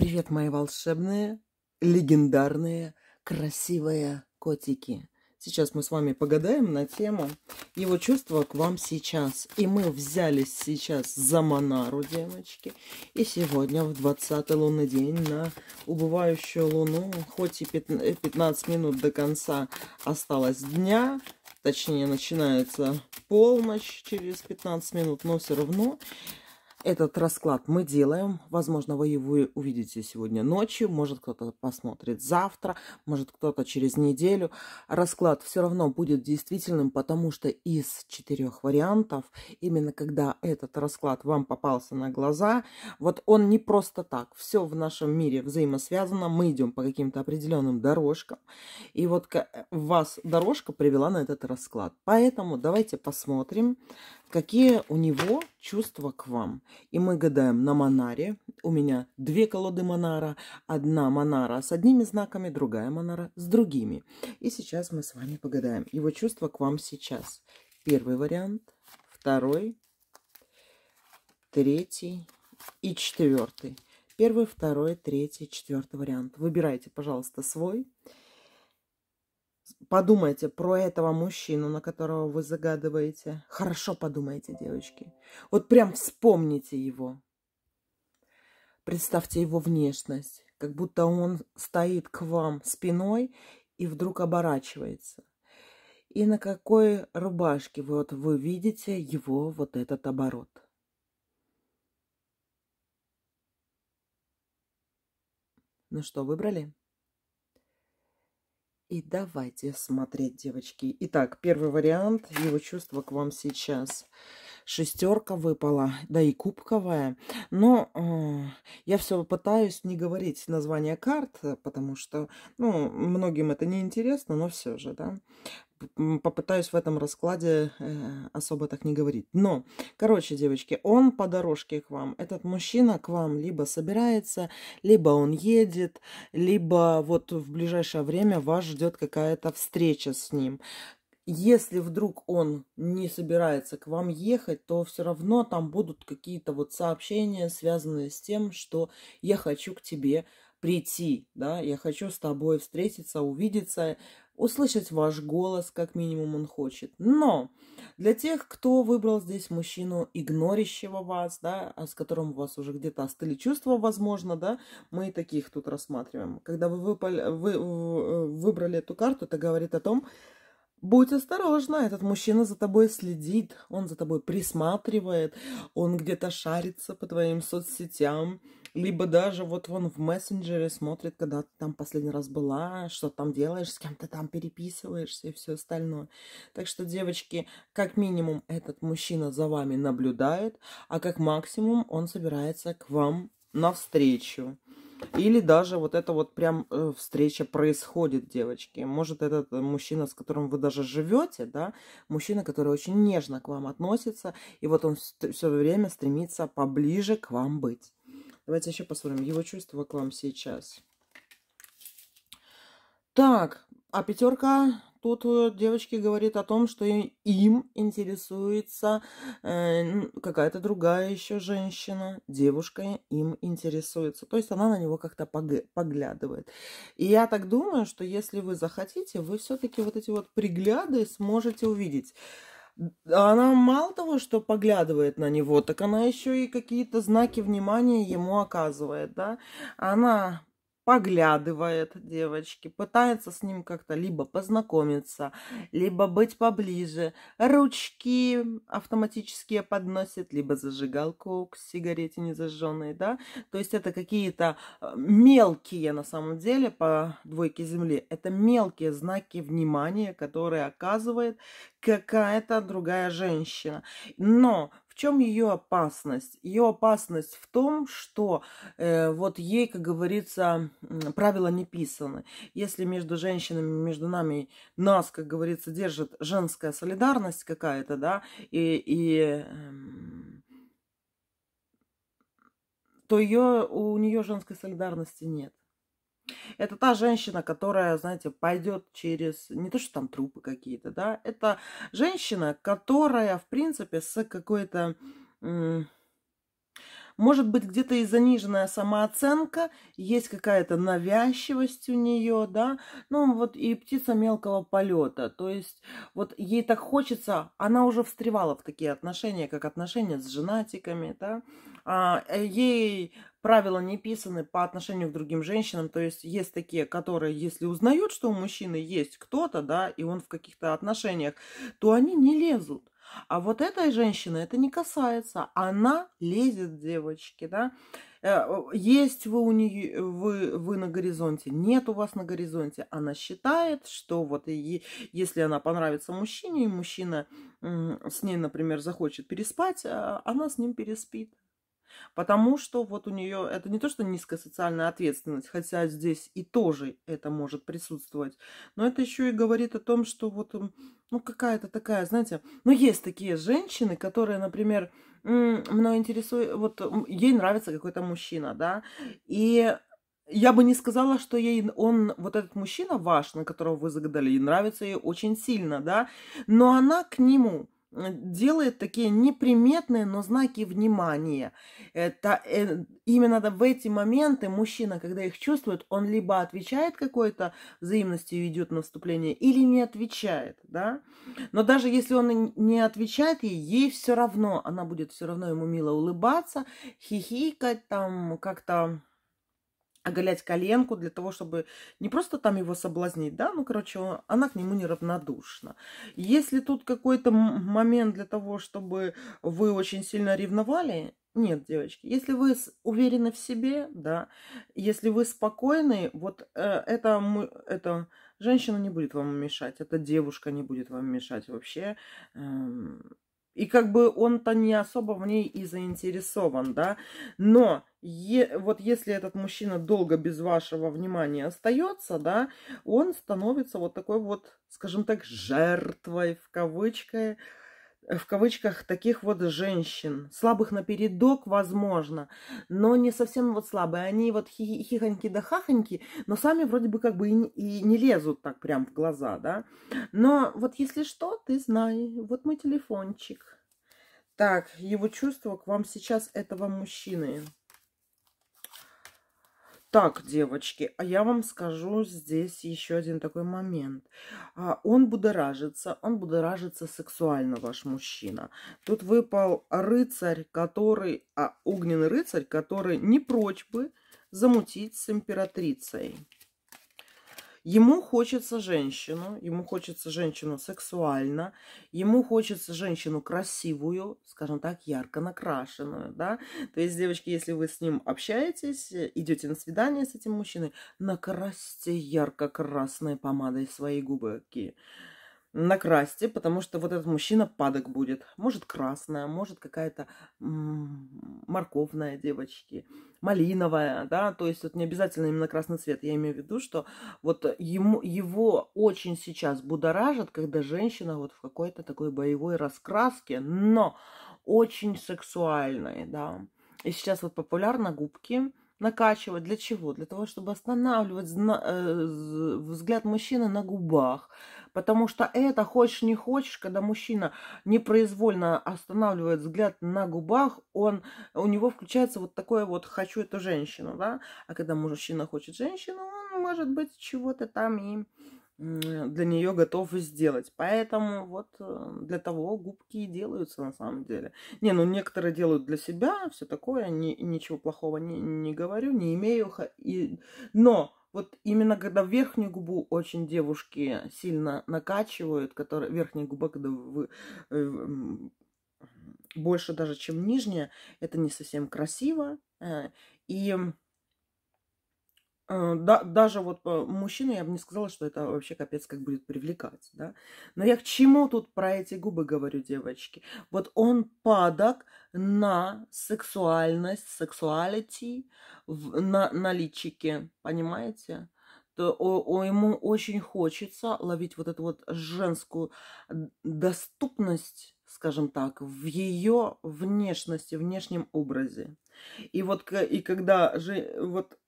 Привет, мои волшебные, легендарные, красивые котики. Сейчас мы с вами погадаем на тему его чувства к вам сейчас. И мы взялись сейчас за Монару, девочки. И сегодня, в 20 лунный день, на убывающую луну, хоть и 15 э, минут до конца осталось дня, точнее, начинается полночь через 15 минут, но все равно этот расклад мы делаем. Возможно, вы его увидите сегодня ночью, может кто-то посмотрит завтра, может кто-то через неделю. Расклад все равно будет действительным, потому что из четырех вариантов, именно когда этот расклад вам попался на глаза, вот он не просто так. Все в нашем мире взаимосвязано, мы идем по каким-то определенным дорожкам. И вот э, вас дорожка привела на этот расклад. Поэтому давайте посмотрим, какие у него чувства к вам. И мы гадаем на Монаре. У меня две колоды Монара. Одна Монара с одними знаками, другая Монара с другими. И сейчас мы с вами погадаем его чувства к вам сейчас. Первый вариант, второй, третий и четвертый. Первый, второй, третий, четвертый вариант. Выбирайте, пожалуйста, свой. Свой Подумайте про этого мужчину, на которого вы загадываете. Хорошо подумайте, девочки. Вот прям вспомните его. Представьте его внешность, как будто он стоит к вам спиной и вдруг оборачивается. И на какой рубашке вот вы видите его вот этот оборот. Ну что, выбрали? И давайте смотреть, девочки. Итак, первый вариант, его чувства к вам сейчас. Шестерка выпала, да и кубковая. Но э, я все пытаюсь не говорить название карт, э, потому что, ну, многим это не интересно, но все же, да попытаюсь в этом раскладе э, особо так не говорить. Но, короче, девочки, он по дорожке к вам. Этот мужчина к вам либо собирается, либо он едет, либо вот в ближайшее время вас ждет какая-то встреча с ним если вдруг он не собирается к вам ехать, то все равно там будут какие-то вот сообщения, связанные с тем, что я хочу к тебе прийти, да, я хочу с тобой встретиться, увидеться, Услышать ваш голос, как минимум, он хочет. Но для тех, кто выбрал здесь мужчину, игнорящего вас, да, а с которым у вас уже где-то остыли чувства, возможно, да, мы таких тут рассматриваем. Когда вы, выпали, вы э, выбрали эту карту, это говорит о том, Будь осторожна, этот мужчина за тобой следит, он за тобой присматривает, он где-то шарится по твоим соцсетям, либо даже вот он в мессенджере смотрит, когда ты там последний раз была, что там делаешь, с кем ты там переписываешься и все остальное. Так что, девочки, как минимум этот мужчина за вами наблюдает, а как максимум он собирается к вам навстречу. Или даже вот это вот прям э, встреча происходит, девочки. Может, этот мужчина, с которым вы даже живете, да, мужчина, который очень нежно к вам относится, и вот он все время стремится поближе к вам быть. Давайте еще посмотрим его чувства к вам сейчас. Так, а пятерка тут э, девочки говорит о том, что им интересуется э, какая-то другая еще женщина, девушка им интересуется. То есть она на него как-то поглядывает. И я так думаю, что если вы захотите, вы все-таки вот эти вот пригляды сможете увидеть она мало того, что поглядывает на него, так она еще и какие-то знаки внимания ему оказывает, да. Она поглядывает девочки, пытается с ним как-то либо познакомиться, либо быть поближе, ручки автоматически подносит, либо зажигалку к сигарете незажженной, да, то есть это какие-то э, мелкие на самом деле по двойке земли, это мелкие знаки внимания, которые оказывает какая-то другая женщина, но чем ее опасность? Ее опасность в том, что э, вот ей, как говорится, правила не писаны. Если между женщинами, между нами нас, как говорится, держит женская солидарность какая-то, да, и, и э, то ее, у нее женской солидарности нет. Это та женщина, которая, знаете, пойдет через... Не то, что там трупы какие-то, да. Это женщина, которая, в принципе, с какой-то... Может быть, где-то и заниженная самооценка, есть какая-то навязчивость у нее, да, ну вот и птица мелкого полета, то есть вот ей так хочется, она уже встревала в такие отношения, как отношения с женатиками, да, а, э, ей правила не писаны по отношению к другим женщинам. То есть есть такие, которые, если узнают, что у мужчины есть кто-то, да, и он в каких-то отношениях, то они не лезут. А вот этой женщины это не касается. Она лезет девочки, да. Э, есть вы у нее, вы, вы на горизонте, нет у вас на горизонте. Она считает, что вот и, если она понравится мужчине, и мужчина с ней, например, захочет переспать, а, она с ним переспит. Потому что вот у нее это не то, что низкая социальная ответственность, хотя здесь и тоже это может присутствовать, но это еще и говорит о том, что вот эм, ну какая-то такая, знаете, ну есть такие женщины, которые, например, мной интересует, вот ей нравится какой-то мужчина, да, и я бы не сказала, что ей он, вот этот мужчина ваш, на которого вы загадали, нравится ей очень сильно, да, но она к нему Э, делает такие неприметные, но знаки внимания. Это э, именно в эти моменты мужчина, когда их чувствует, он либо отвечает какой-то взаимностью и идет на вступление, или не отвечает, да. Но даже если он не отвечает ей, ей все равно, она будет все равно ему мило улыбаться, хихикать, там как-то оголять коленку для того, чтобы не просто там его соблазнить, да, ну, короче, она к нему неравнодушна. Если тут какой-то момент для того, чтобы вы очень сильно ревновали, нет, девочки, если вы уверены в себе, да, если вы спокойны, вот э, это, мы, это женщина не будет вам мешать, эта девушка не будет вам мешать вообще. Э, и как бы он-то не особо в ней и заинтересован, да. Но е- вот если этот мужчина долго без вашего внимания остается, да, он становится вот такой вот, скажем так, жертвой в кавычках в кавычках, таких вот женщин. Слабых напередок, возможно, но не совсем вот слабые. Они вот хи хихоньки да хахоньки, но сами вроде бы как бы и, и не лезут так прям в глаза, да. Но вот если что, ты знай, вот мой телефончик. Так, его чувство к вам сейчас этого мужчины. Так, девочки, а я вам скажу здесь еще один такой момент. А, он будоражится, он будоражится сексуально, ваш мужчина. Тут выпал рыцарь, который, а, огненный рыцарь, который не прочь бы замутить с императрицей. Ему хочется женщину, ему хочется женщину сексуально, ему хочется женщину красивую, скажем так, ярко накрашенную, да. То есть, девочки, если вы с ним общаетесь, э, идете на свидание с этим мужчиной, накрасьте ярко-красной помадой свои губы накрасьте, потому что вот этот мужчина падок будет. Может красная, может какая-то морковная, девочки, малиновая, да, то есть вот не обязательно именно красный цвет. Я имею в виду, что вот ему, его очень сейчас будоражит, когда женщина вот в какой-то такой боевой раскраске, но очень сексуальной, да. И сейчас вот популярно губки, накачивать. Для чего? Для того, чтобы останавливать э, взгляд мужчины на губах, Потому что это, хочешь не хочешь, когда мужчина непроизвольно останавливает взгляд на губах, он, у него включается вот такое вот «хочу эту женщину», да? А когда мужчина хочет женщину, он, может быть, чего-то там и для нее готов сделать. Поэтому вот э, для того губки и делаются на самом деле. Не, ну некоторые делают для себя, все такое, ни, ничего плохого не, не говорю, не имею. И... Но вот именно когда верхнюю губу очень девушки сильно накачивают, которая верхняя губа, когда вы э, больше даже, чем нижняя, это не совсем красиво. Э, и Э, да, даже вот э, мужчина, я бы не сказала, что это вообще капец как будет привлекать, да. Но я к чему тут про эти губы говорю, девочки? Вот он падок на сексуальность, сексуалити на, на личике, понимаете? То о, о, ему очень хочется ловить вот эту вот женскую доступность, скажем так, в ее внешности, внешнем образе. И вот и когда же вот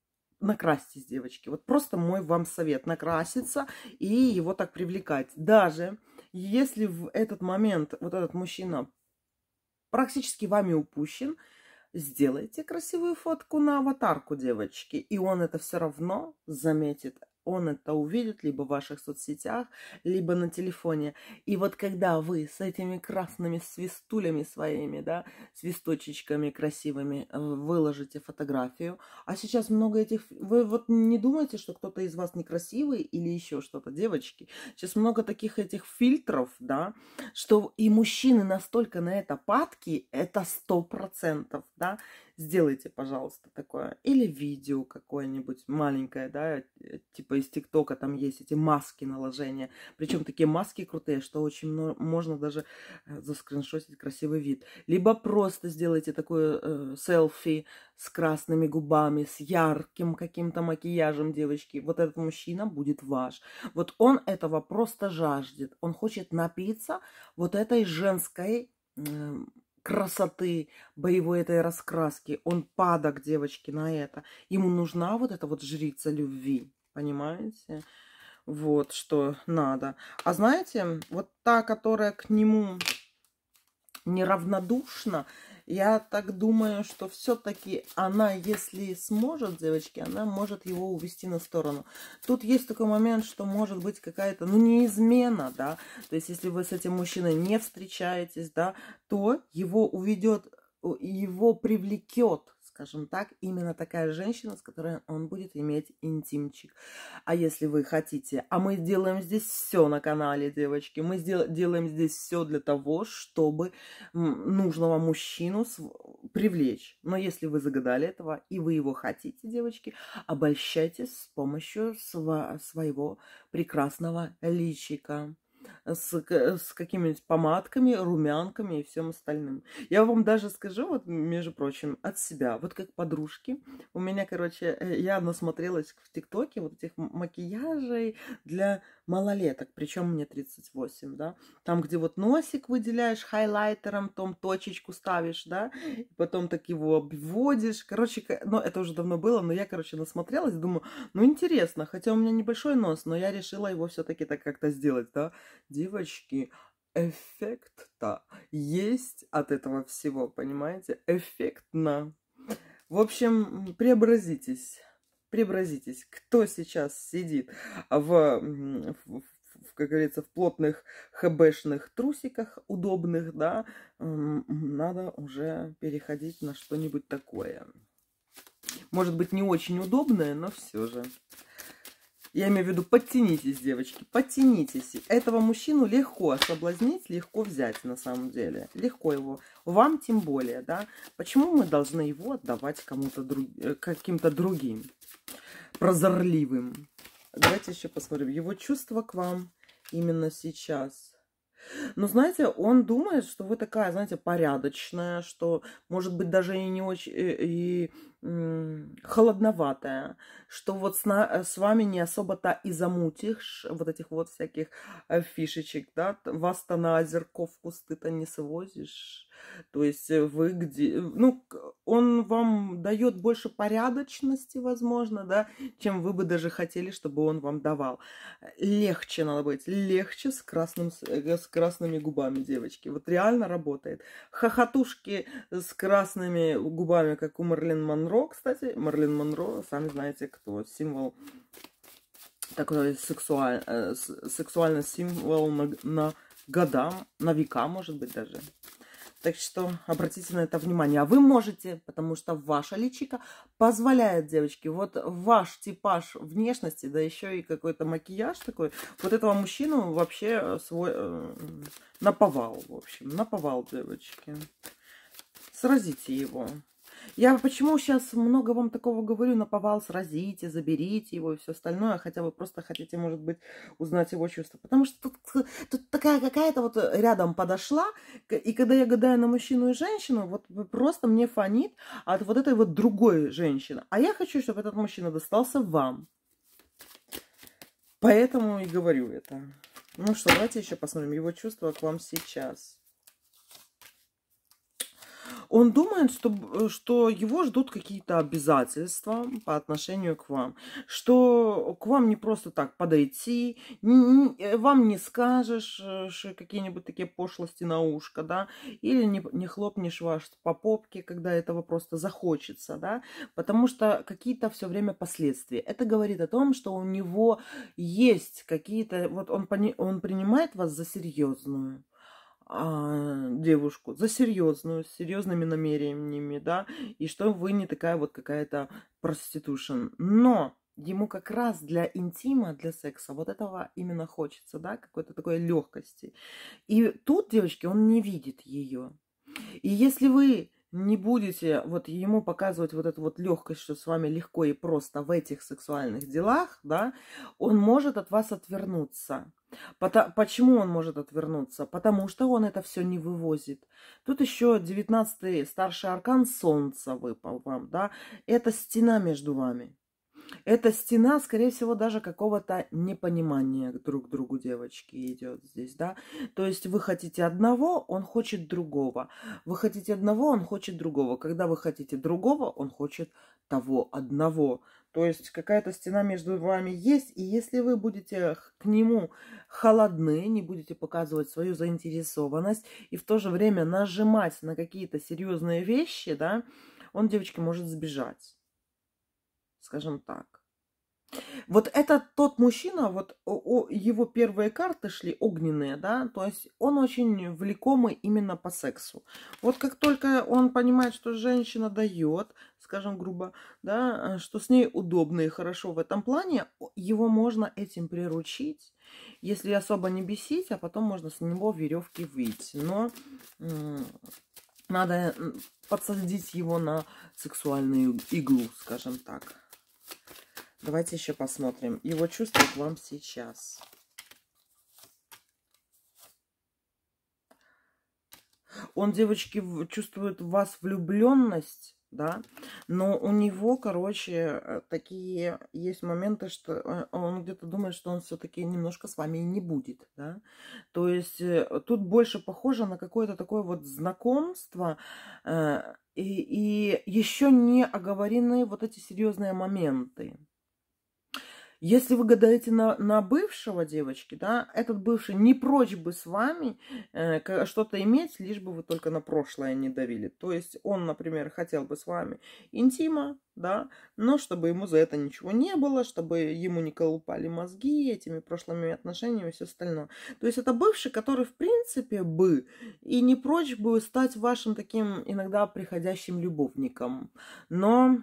накрасьтесь, девочки. Вот просто мой вам совет. Накраситься и его так привлекать. Даже если в этот момент вот этот мужчина практически вами упущен, сделайте красивую фотку на аватарку, девочки. И он это все равно заметит он это увидит либо в ваших соцсетях, либо на телефоне. И вот когда вы с этими красными свистулями своими, да, свисточечками красивыми э, выложите фотографию, а сейчас много этих... Вы вот не думаете, что кто-то из вас некрасивый или еще что-то, девочки? Сейчас много таких этих фильтров, да, что и мужчины настолько на это падки, это сто процентов, да, сделайте, пожалуйста, такое. Или видео какое-нибудь маленькое, да, э, типа из ТикТока там есть эти маски наложения. Причем такие маски крутые, что очень можно даже э, заскриншотить красивый вид. Либо просто сделайте такое э, селфи с красными губами, с ярким каким-то макияжем девочки. Вот этот мужчина будет ваш. Вот он этого просто жаждет. Он хочет напиться вот этой женской красоты, боевой этой раскраски. Он падок, девочки, на это. Ему нужна вот эта вот жрица любви, понимаете? Вот что надо. А знаете, вот та, которая к нему неравнодушна. Я так думаю, что все-таки она, если сможет, девочки, она может его увести на сторону. Тут есть такой момент, что может быть какая-то, ну, не измена, да. То есть, если вы с этим мужчиной не встречаетесь, да, то его уведет, его привлекет скажем так, именно такая женщина, с которой он будет иметь интимчик. А если вы хотите, а мы делаем здесь все на канале, девочки, мы сдел- делаем здесь все для того, чтобы нужного мужчину привлечь. Но если вы загадали этого и вы его хотите, девочки, обольщайтесь с помощью сва- своего прекрасного личика с, с какими-нибудь помадками, румянками и всем остальным. Я вам даже скажу, вот, между прочим, от себя, вот как подружки. У меня, короче, э, я насмотрелась в ТикТоке вот этих макияжей для малолеток, причем мне 38, да, там, где вот носик выделяешь хайлайтером, там точечку ставишь, да, потом так его обводишь, короче, ну, это уже давно было, но я, короче, насмотрелась, думаю, ну, интересно, хотя у меня небольшой нос, но я решила его все-таки так как-то сделать, да, девочки, эффект-то есть от этого всего, понимаете? Эффектно. В общем, преобразитесь. Преобразитесь. Кто сейчас сидит в, в, как говорится, в плотных хбшных трусиках удобных, да, надо уже переходить на что-нибудь такое. Может быть, не очень удобное, но все же. Я имею в виду, подтянитесь, девочки, подтянитесь. Этого мужчину легко соблазнить, легко взять на самом деле. Легко его. Вам тем более, да. Почему мы должны его отдавать кому-то друг... Э, каким-то другим? Прозорливым. Давайте еще посмотрим. Его чувства к вам именно сейчас. Но, ну, знаете, он думает, что вы такая, знаете, порядочная, что, может быть, даже и не очень... Э, и, и холодноватая, что вот с, на, э, с вами не особо-то и замутишь вот этих вот всяких э, фишечек, да, вас-то на озерко в кусты-то не свозишь, то есть э, вы где, ну, он вам дает больше порядочности, возможно, да, чем вы бы даже хотели, чтобы он вам давал. Легче надо быть, легче с, красным, с красными губами, девочки, вот реально работает. Хохотушки с красными губами, как у Марлин Монро, Монро, кстати. Марлин Монро, сами знаете кто. Символ такой сексуаль, э, сексуальный символ на, на года, на века, может быть, даже. Так что обратите на это внимание. А вы можете, потому что ваша личика позволяет, девочки, вот ваш типаж внешности, да еще и какой-то макияж такой, вот этого мужчину вообще свой э, наповал, в общем, наповал, девочки. Сразите его. Я почему сейчас много вам такого говорю, наповал, сразите, заберите его и все остальное, хотя вы просто хотите, может быть, узнать его чувства. Потому что тут, э, тут такая какая-то вот э, рядом подошла, и когда я гадаю на мужчину и женщину, вот просто мне фонит от вот этой вот другой женщины. А я хочу, чтобы этот мужчина достался вам. Поэтому и говорю это. Ну что, давайте еще посмотрим его чувства к вам сейчас. Он думает, что, э, что его ждут какие-то обязательства по отношению к вам. Что к вам не просто так подойти, э, вам не скажешь э, какие-нибудь такие пошлости на ушко, да, или не, не хлопнешь ваш по попке, когда этого просто захочется, да, потому что какие-то все время последствия. Это говорит о том, что у него есть какие-то, вот он, он принимает вас за серьезную а, девушку за серьезную, с серьезными намерениями, да, и что вы не такая вот какая-то проститушен. Но ему как раз для интима, для секса вот этого именно хочется, да, какой-то такой легкости. И тут, девочки, он не видит ее. И если вы не будете вот ему показывать вот эту вот легкость, что с вами легко и просто в этих сексуальных делах, да, он может от вас отвернуться. Потому, почему он может отвернуться? Потому что он это все не вывозит. Тут еще 19-й старший аркан Солнца выпал вам, да? Это стена между вами. Это стена, скорее всего, даже какого-то непонимания друг к другу девочки идет здесь, да. То есть вы хотите одного, он хочет другого. Вы хотите одного, он хочет другого. Когда вы хотите другого, он хочет того одного. То есть какая-то стена между вами есть, и если вы будете к нему холодны, не будете показывать свою заинтересованность и в то же время нажимать на какие-то серьезные вещи, да, он, девочки, может сбежать. Скажем так. Вот это тот мужчина, вот о, о, его первые карты шли огненные, да, то есть он очень влекомый именно по сексу. Вот как только он понимает, что женщина дает, скажем грубо, да, э, что с ней удобно и хорошо в этом плане, его можно этим приручить, если особо не бесить, а потом можно с него веревки выйти. Но надо подсадить его на сексуальную иглу, скажем так. Давайте еще посмотрим. Его чувства к вам сейчас. Он, девочки, чувствует в вас влюбленность, да, но у него, короче, э, такие есть моменты, что э, он где-то думает, что он все-таки немножко с вами и не будет, да. То есть э, тут больше похоже на какое-то такое вот знакомство, и, и еще не оговорены вот эти серьезные моменты. Если вы гадаете на, на бывшего девочки, да, этот бывший не прочь бы с вами э, что-то иметь, лишь бы вы только на прошлое не давили. То есть он, например, хотел бы с вами интима, да, но чтобы ему за это ничего не было, чтобы ему не колупали мозги этими прошлыми отношениями и все остальное. То есть это бывший, который, в принципе, бы и не прочь бы стать вашим таким иногда приходящим любовником. Но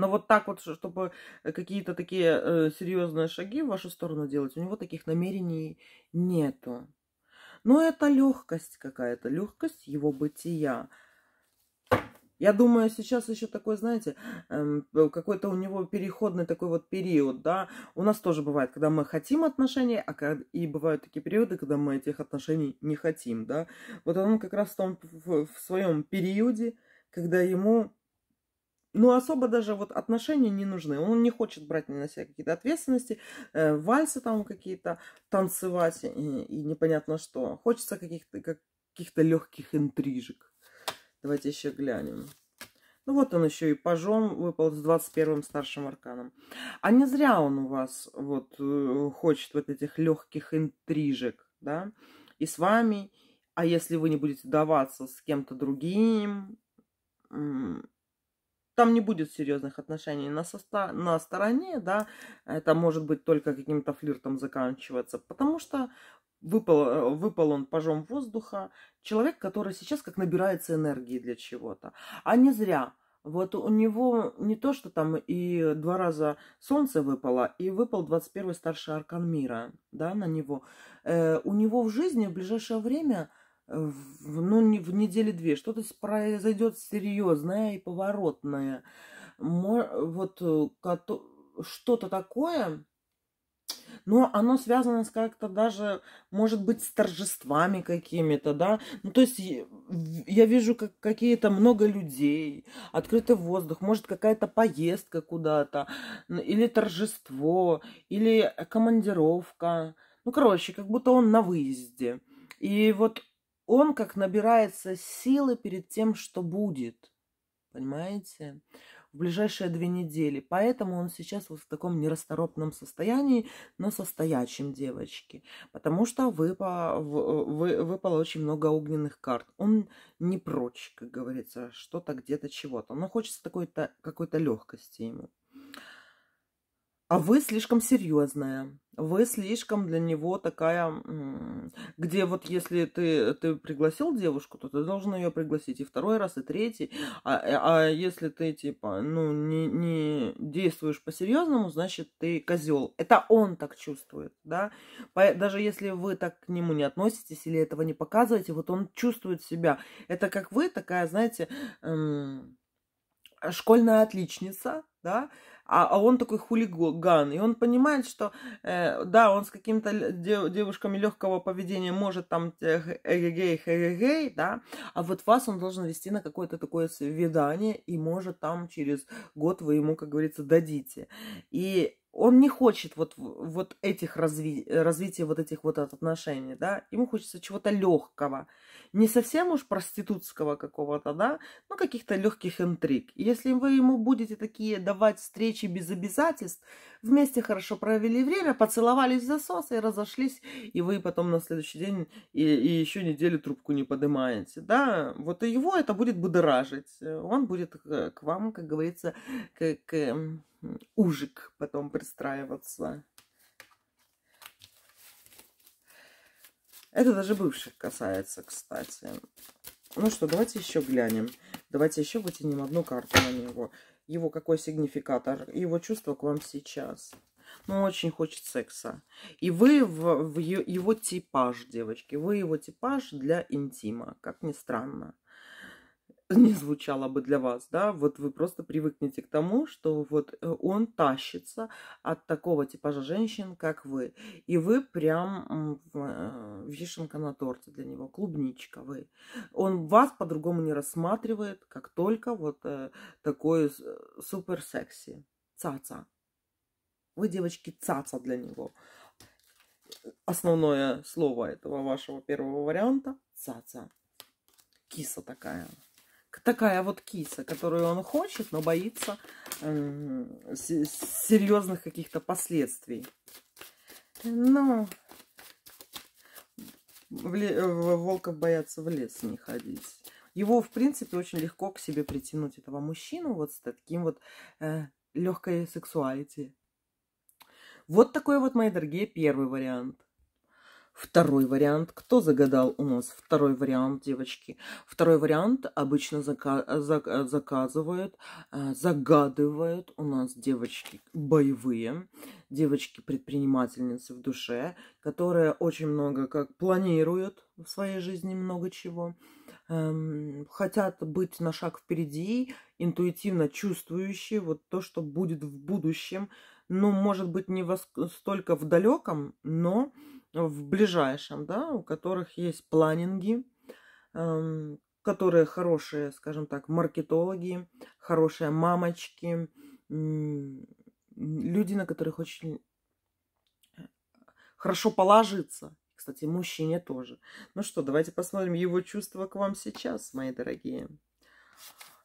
но вот так вот, чтобы э, какие-то такие э, серьезные шаги в вашу сторону делать, у него таких намерений нету. Но это легкость какая-то, легкость его бытия. Я думаю, сейчас еще такой, знаете, эм, э, какой-то у него переходный такой вот период, да. У нас тоже бывает, когда мы хотим отношения, а и бывают такие периоды, когда мы этих отношений не хотим, да. Вот он как раз в том в своем периоде, когда ему ну особо даже вот отношения не нужны. Он не хочет брать на себя какие-то ответственности, э, вальсы там какие-то танцевать и, и непонятно что. Хочется каких-то каких легких интрижек. Давайте еще глянем. Ну вот он еще и пожом выпал с 21-м старшим арканом. А не зря он у вас вот э, хочет вот этих легких интрижек, да, и с вами. А если вы не будете даваться с кем-то другим, там не будет серьезных отношений на, состав, на стороне, да, это может быть только каким-то флиртом заканчиваться, потому что выпал, э, выпал он пожом воздуха, человек, который сейчас как набирается энергии для чего-то, а не зря. Вот у него не то, что там и два раза солнце выпало, и выпал 21-й старший аркан мира, да, на него. Э, у него в жизни в ближайшее время в, ну, не в неделе две что-то произойдет серьезное и поворотное. Вот э, что-то такое, но оно связано с как-то даже, может быть, с торжествами какими-то, да. Ну, то есть я вижу как какие-то много людей, открытый воздух, может, какая-то поездка куда-то, или торжество, или командировка. Ну, короче, как будто он на выезде. И вот он как набирается силы перед тем, что будет. Понимаете? В ближайшие две недели. Поэтому он сейчас вот в таком нерасторопном состоянии, но состоящем девочки. Потому что выпало, вы, выпало очень много огненных карт. Он не прочь, как говорится, что-то где-то чего-то. Но хочется какой-то легкости ему. А вы слишком серьезная. Вы слишком для него такая, где вот если ты, ты пригласил девушку, то ты должен ее пригласить и второй раз, и третий. А, э, а если ты типа, ну, не, не действуешь по-серьезному, значит, ты козел. Это он так чувствует, да? Даже если вы так к нему не относитесь или этого не показываете, вот он чувствует себя. Это как вы такая, знаете, эм, школьная отличница, да, а, а он такой хулиган. И он понимает, что э, да, он с какими-то девушками легкого поведения может там э, эгегей, эгегей, да, а вот вас он должен вести на какое-то такое свидание, и может там через год вы ему, как говорится, дадите. И он не хочет вот, вот этих разви... развития вот этих вот отношений, да, ему хочется чего-то легкого не совсем уж проститутского какого-то, да, но каких-то легких интриг. Если вы ему будете такие давать встречи без обязательств, вместе хорошо провели время, поцеловались в засос и разошлись, и вы потом на следующий день и, и еще неделю трубку не поднимаете, да, вот и его это будет будоражить. Он будет к вам, как говорится, как ужик потом пристраиваться. Это даже бывших касается, кстати. Ну что, давайте еще глянем. Давайте еще вытянем одну карту на него. Его какой сигнификатор, его чувство к вам сейчас. Ну, очень хочет секса. И вы в, в его типаж, девочки. Вы его типаж для интима, как ни странно не звучало бы для вас, да, вот вы просто привыкнете к тому, что вот э, он тащится от такого типажа женщин, как вы, и вы прям э, вишенка на торте для него, клубничка вы. Он вас по-другому не рассматривает, как только вот э, такой супер секси, цаца. Вы, девочки, цаца для него. Основное слово этого вашего первого варианта – цаца. Киса такая такая вот киса, которую он хочет, но боится э, серьезных каких-то последствий. Но э, волков боятся в лес не ходить. Его, в принципе, очень легко к себе притянуть, этого мужчину, вот с таким вот э, легкой сексуалити. Вот такой вот, мои дорогие, первый вариант. Второй вариант. Кто загадал у нас второй вариант, девочки? Второй вариант обычно зака зак заказывают, э, загадывают у нас девочки боевые, девочки-предпринимательницы в душе, которые очень много как планируют в своей жизни много чего, эм, хотят быть на шаг впереди, интуитивно чувствующие вот то, что будет в будущем, ну, может быть, не столько в далеком, но в ближайшем, да, у которых есть планинги, эм, которые хорошие, скажем так, маркетологи, хорошие мамочки, люди, на которых очень э, хорошо положиться. Кстати, мужчине тоже. Ну что, давайте посмотрим его чувства к вам сейчас, мои дорогие.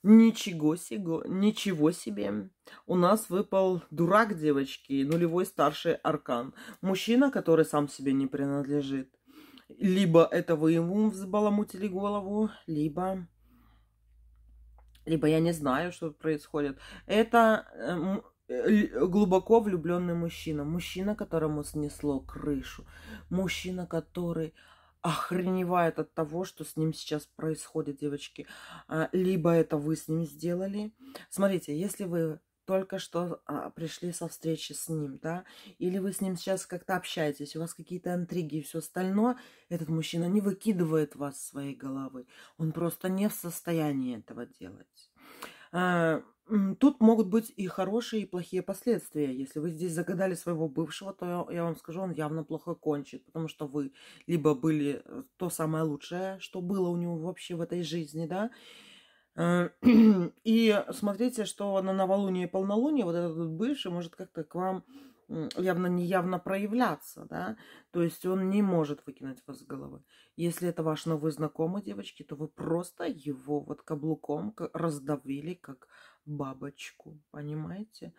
Ничего себе, ничего себе. У нас выпал дурак девочки, нулевой старший аркан. Мужчина, который сам себе не принадлежит. Либо это вы ему взбаламутили голову, либо... Либо я не знаю, что происходит. Это э, э, глубоко влюбленный мужчина. Мужчина, которому снесло крышу. Мужчина, который охреневает от того, что с ним сейчас происходит, девочки. А, либо это вы с ним сделали. Смотрите, если вы только что а, пришли со встречи с ним, да, или вы с ним сейчас как-то общаетесь, у вас какие-то интриги и все остальное, этот мужчина не выкидывает вас своей головы. Он просто не в состоянии этого делать. А, тут могут быть и хорошие, и плохие последствия. Если вы здесь загадали своего бывшего, то я вам скажу, он явно плохо кончит, потому что вы либо были э, то самое лучшее, что было у него вообще в этой жизни, да, э, и смотрите, что на новолуние и полнолуние вот этот бывший может как-то к вам явно-неявно проявляться, да, то есть он не может выкинуть вас с головы. Если это ваш новый знакомый, девочки, то вы просто его вот каблуком раздавили, как бабочку, понимаете?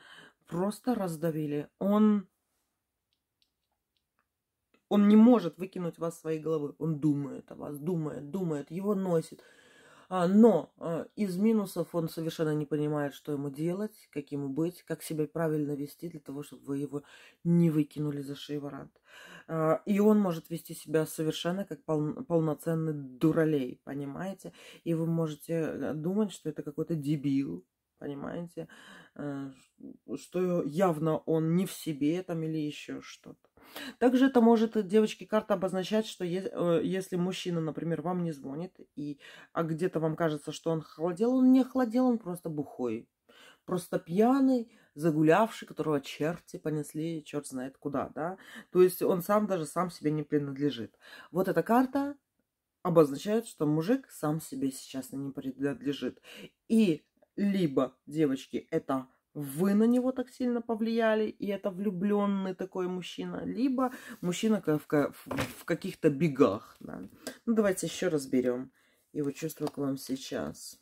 Просто раздавили. Он, он не может выкинуть вас с своей головы, он думает о вас, думает, думает, его носит – а, но э, из минусов он совершенно не понимает, что ему делать, как ему быть, как себя правильно вести для того, чтобы вы его не выкинули за шейворот. А, и он может вести себя совершенно как полноценный дуралей, понимаете? И вы можете думать, что это какой-то дебил, понимаете? Э, что явно он не в себе там или еще что-то. Также это может, э, девочки, карта обозначать, что э, если мужчина, например, вам не звонит, и а где-то вам кажется, что он холодел, он не холодел, он просто бухой. Просто пьяный, загулявший, которого черти понесли, черт знает куда, да. То есть он сам даже сам себе не принадлежит. Вот эта карта обозначает, что мужик сам себе сейчас не принадлежит. И либо, девочки, это вы на него так сильно повлияли, и это влюбленный такой мужчина, либо мужчина в, в каких-то бегах. Да. Ну, давайте еще разберем его чувства к вам сейчас.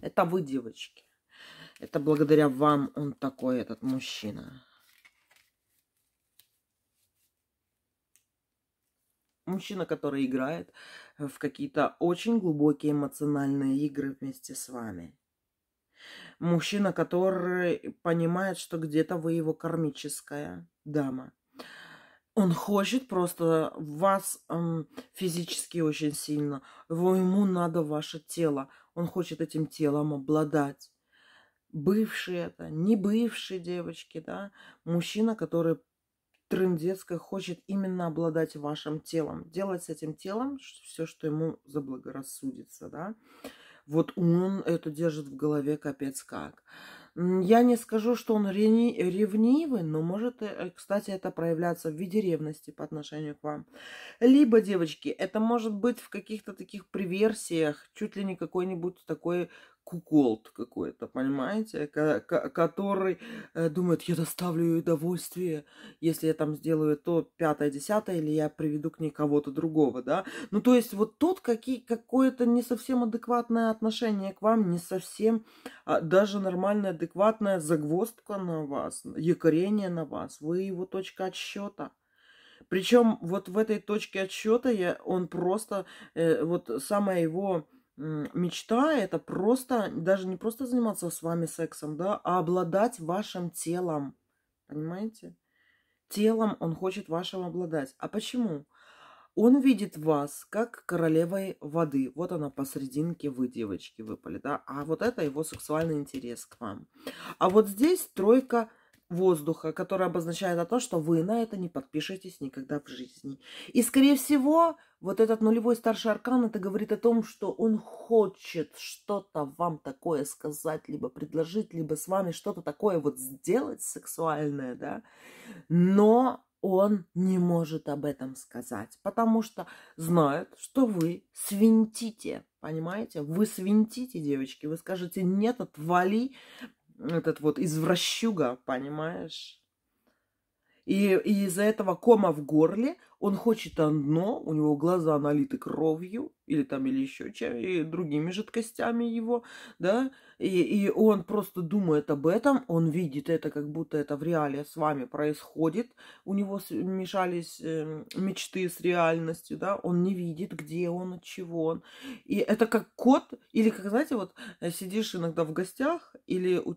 Это вы, девочки. Это благодаря вам он такой, этот мужчина. мужчина, который играет в какие-то очень глубокие эмоциональные игры вместе с вами. Мужчина, который понимает, что где-то вы его кармическая дама. Он хочет просто вас эм, физически очень сильно. Его, ему надо ваше тело. Он хочет этим телом обладать. Бывшие это, не бывшие девочки, да. Мужчина, который трындецкой хочет именно обладать вашим телом. Делать с этим телом все, что ему заблагорассудится, да. Вот он это держит в голове капец как. Я не скажу, что он ревнивый, но может, э, кстати, это проявляться в виде ревности по отношению к вам. Либо, девочки, это может быть в каких-то таких приверсиях, чуть ли не какой-нибудь такой куколт какой-то, понимаете, К- который э, думает, я доставлю ей удовольствие, если я там сделаю то, пятое, десятое, или я приведу к ней кого-то другого, да. Ну, то есть вот тот какие, какое-то не совсем адекватное отношение к вам, не совсем а, даже нормальная адекватная загвоздка на вас, якорение на вас, вы его точка отсчета. Причем вот в этой точке отсчета я, он просто, э, вот самое его мечта это просто, даже не просто заниматься с вами сексом, да, а обладать вашим телом. Понимаете? Телом он хочет вашим обладать. А почему? Он видит вас как королевой воды. Вот она посерединке, вы, девочки, выпали, да? А вот это его сексуальный интерес к вам. А вот здесь тройка воздуха, который обозначает то, что вы на это не подпишетесь никогда в жизни. И, скорее всего, вот этот нулевой старший аркан, это говорит о том, что он хочет что-то вам такое сказать, либо предложить, либо с вами что-то такое вот сделать сексуальное, да, но он не может об этом сказать, потому что знает, что вы свинтите, понимаете? Вы свинтите, девочки, вы скажете, нет, отвали, этот вот извращуга, понимаешь? И, и из-за этого кома в горле он хочет одно, у него глаза налиты кровью или там или еще чем, и другими жидкостями его, да, и, и он просто думает об этом, он видит это, как будто это в реале с вами происходит, у него смешались э, эм, мечты с реальностью, да, он не видит, где он, от чего он, и это как кот, или как, знаете, вот э, сидишь иногда в гостях, или у, э,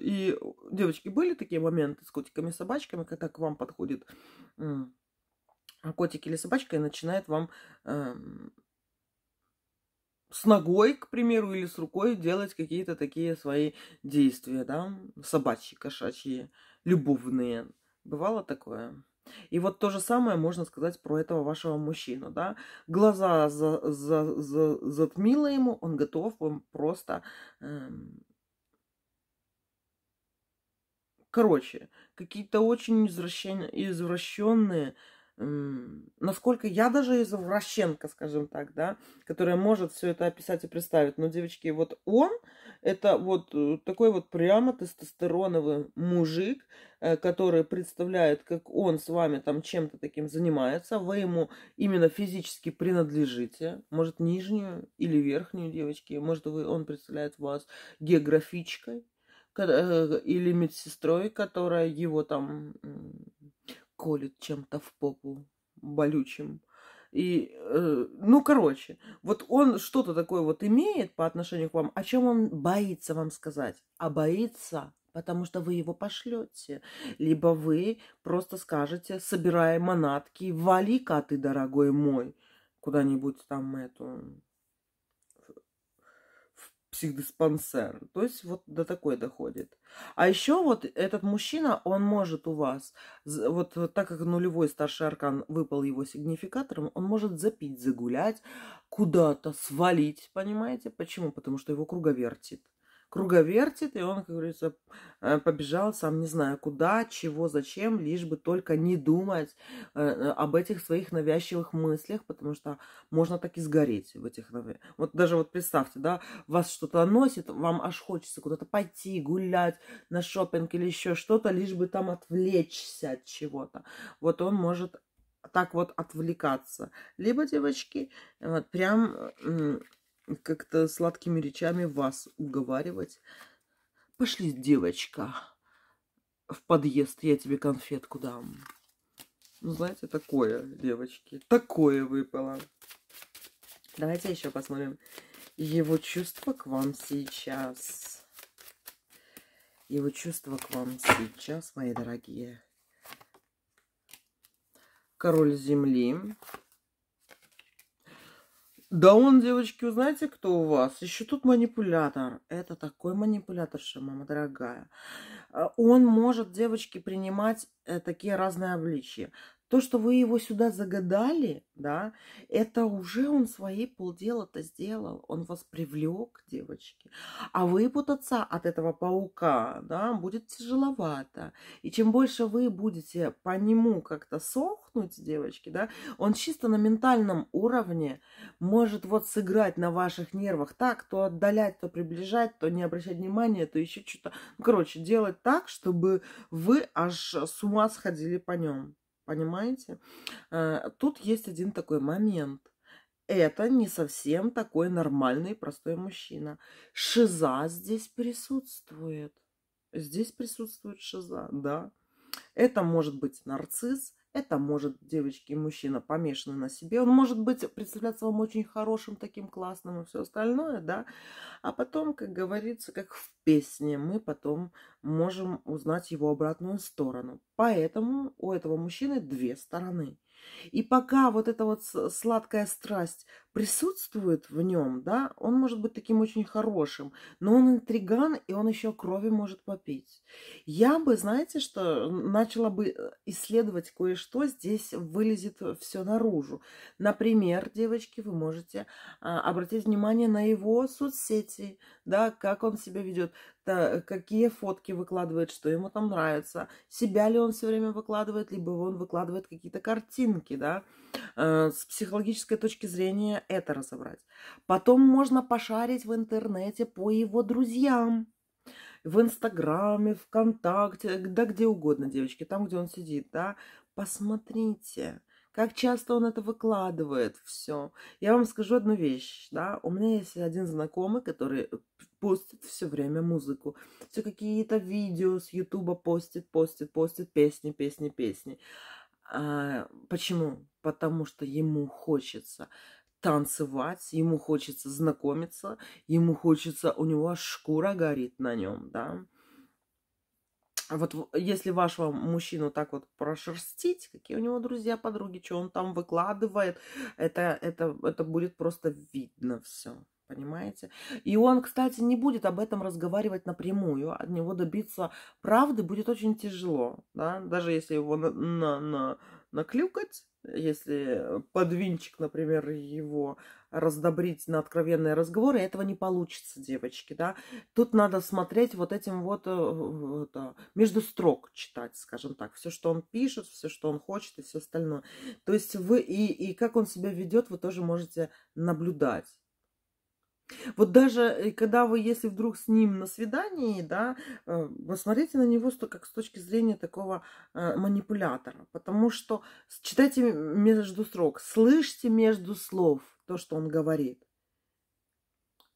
и девочки были такие моменты с котиками, собачками, когда к вам подходит... Э, а котик или собачка и начинает вам э, с ногой, к примеру, или с рукой делать какие-то такие свои действия, да, собачьи, кошачьи, любовные. Бывало такое? И вот то же самое можно сказать про этого вашего мужчину, да. Глаза за, за, за, затмило ему, он готов вам просто... Э, короче, какие-то очень извращенные, извращенные насколько я даже извращенка, скажем так, да, которая может все это описать и представить. Но, девочки, вот он, это вот э, такой вот прямо тестостероновый мужик, э, который представляет, как он с вами там чем-то таким занимается, вы ему именно физически принадлежите, может, нижнюю или верхнюю, девочки, может, вы, он представляет вас географичкой э, или медсестрой, которая его там колют чем-то в попу болючим. И, э, ну, короче, вот он что-то такое вот имеет по отношению к вам, о чем он боится вам сказать. А боится, потому что вы его пошлете. Либо вы просто скажете, собирая манатки, вали-ка ты, дорогой мой, куда-нибудь там эту психдиспансер. То есть вот до такой доходит. А еще вот этот мужчина, он может у вас, вот, вот так как нулевой старший аркан выпал его сигнификатором, он может запить, загулять, куда-то свалить, понимаете? Почему? Потому что его круговертит круговертит, и он, как говорится, э, побежал сам не знаю куда, чего, зачем, лишь бы только не думать э, об этих своих навязчивых мыслях, потому что можно так и сгореть в этих... Вот даже вот представьте, да, вас что-то носит, вам аж хочется куда-то пойти, гулять на шопинг или еще что-то, лишь бы там отвлечься от чего-то. Вот он может так вот отвлекаться. Либо, девочки, вот прям как-то сладкими речами вас уговаривать. Пошли, девочка, в подъезд, я тебе конфетку дам. Ну, знаете, такое, девочки, такое выпало. Давайте еще посмотрим его чувства к вам сейчас. Его чувства к вам сейчас, мои дорогие. Король земли. Да он, девочки, узнаете, кто у вас? Еще тут манипулятор. Это такой манипулятор, что, мама дорогая. А он может, девочки, принимать э, такие разные обличия. То, что вы его сюда загадали, да, это уже он свои полдела-то сделал. Он вас привлек, девочки. А выпутаться от этого паука, да, будет тяжеловато. И чем больше вы будете по нему как-то сохнуть, девочки, да, он чисто на ментальном уровне может вот сыграть на ваших нервах так, то отдалять, то приближать, то не обращать внимания, то еще что-то. Ну, короче, делать так, чтобы вы аж с ума сходили по нем понимаете? Э, тут есть один такой момент. Это не совсем такой нормальный простой мужчина. Шиза здесь присутствует. Здесь присутствует шиза, да. Это может быть нарцисс, это может девочки и мужчина помешаны на себе. Он может быть представляться вам очень хорошим, таким классным и все остальное, да. А потом, как говорится, как в песне, мы потом можем узнать его обратную сторону. Поэтому у этого мужчины две стороны. И пока вот эта вот сладкая страсть присутствует в нем, да, он может быть таким очень хорошим, но он интриган, и он еще крови может попить. Я бы, знаете, что начала бы э, исследовать кое-что, здесь вылезет все наружу. Например, девочки, вы можете а, обратить внимание на его соцсети, да, как он себя ведет, да, какие фотки выкладывает, что ему там нравится, себя ли он все время выкладывает, либо он выкладывает какие-то картинки, да, Э, с психологической точки зрения это разобрать. Потом можно пошарить в интернете по его друзьям. В Инстаграме, ВКонтакте, да где угодно, девочки, там, где он сидит, да. Посмотрите, как часто он это выкладывает, все. Я вам скажу одну вещь, да. У меня есть один знакомый, который постит все время музыку. Все какие-то видео с Ютуба постит, постит, постит, песни, песни, песни. А, почему? потому что ему хочется танцевать, ему хочется знакомиться, ему хочется, у него шкура горит на нем, да. А вот если вашего мужчину так вот прошерстить, какие у него друзья, подруги, что он там выкладывает, это, это, это будет просто видно все понимаете? И он, кстати, не будет об этом разговаривать напрямую, от него добиться правды будет очень тяжело, да, даже если его на, на, на наклюкать, если подвинчик, например, его раздобрить на откровенные разговоры, этого не получится, девочки, да. Тут надо смотреть вот этим вот э, это, между строк читать, скажем так, все, что он пишет, все, что он хочет и все остальное. То есть вы и, и как он себя ведет, вы тоже можете наблюдать. Вот даже э, когда вы, если вдруг с ним на свидании, да, э, вы смотрите на него как с точки зрения такого э, манипулятора. Потому что читайте между строк, слышите между слов то, что он говорит.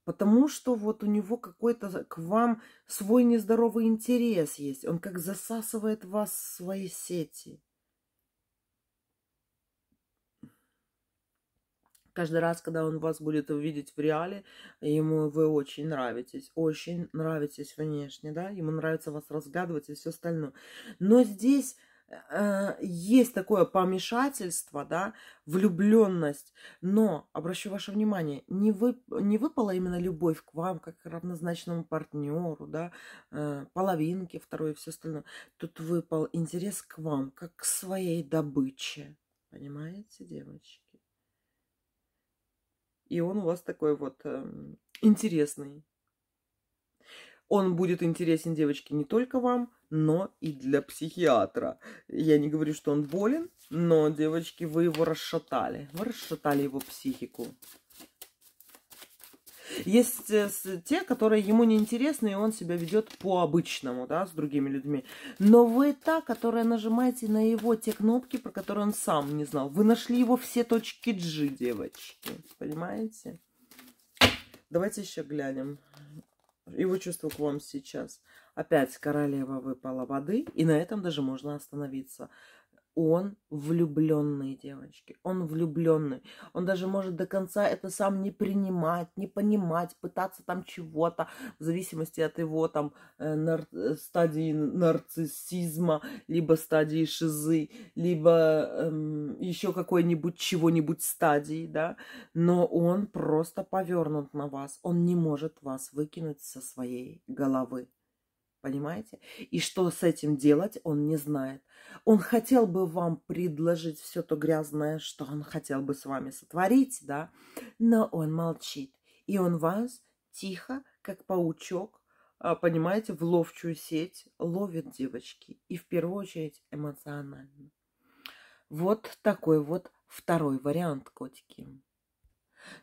Потому что вот у него какой-то к вам свой нездоровый интерес есть. Он как засасывает вас в свои сети. Каждый раз, когда он вас будет увидеть в реале, ему вы очень нравитесь, очень нравитесь внешне, да, ему нравится вас разгадывать и все остальное. Но здесь э, э, есть такое помешательство, да, влюбленность, но, обращу ваше внимание, не, вы, не выпала именно любовь к вам, как к равнозначному партнеру, да, э, половинке, второй и все остальное. Тут выпал интерес к вам, как к своей добыче. Понимаете, девочки? и он у вас такой вот э, интересный. Он будет интересен, девочки, не только вам, но и для психиатра. Я не говорю, что он болен, но, девочки, вы его расшатали. Вы расшатали его психику. Есть э, те, которые ему неинтересны, и он себя ведет по-обычному, да, с другими людьми. Но вы та, которая нажимаете на его те кнопки, про которые он сам не знал. Вы нашли его все точки G, девочки. Понимаете? Давайте еще глянем. Его чувство к вам сейчас. Опять королева выпала воды, и на этом даже можно остановиться. Он влюбленный, девочки. Он влюбленный. Он даже может до конца это сам не принимать, не понимать, пытаться там чего-то, в зависимости от его там э, нар- э, стадии нарциссизма, либо стадии шизы, либо эм, еще какой-нибудь чего-нибудь стадии, да. Но он просто повернут на вас. Он не может вас выкинуть со своей головы. Понимаете? И что с этим делать, он не знает. Он хотел бы вам предложить все то грязное, что он хотел бы с вами сотворить, да, но он молчит. И он вас тихо, как паучок, а, понимаете, в ловчую сеть ловит девочки. И в первую очередь эмоционально. Вот такой вот второй вариант, котики.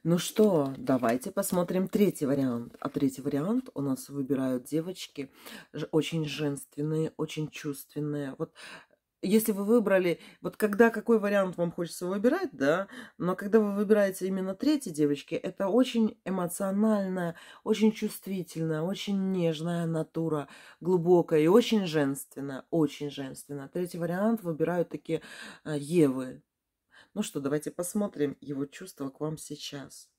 Ну что, давайте посмотрим третий вариант. А третий вариант у нас выбирают девочки очень женственные, очень чувственные. Вот если вы выбрали, вот когда какой вариант вам хочется выбирать, да, но когда вы выбираете именно третьей девочки, это очень эмоциональная, очень чувствительная, очень нежная натура, глубокая и очень женственная, очень женственная. Третий вариант выбирают такие а, Евы, ну что, давайте посмотрим его чувства к вам сейчас.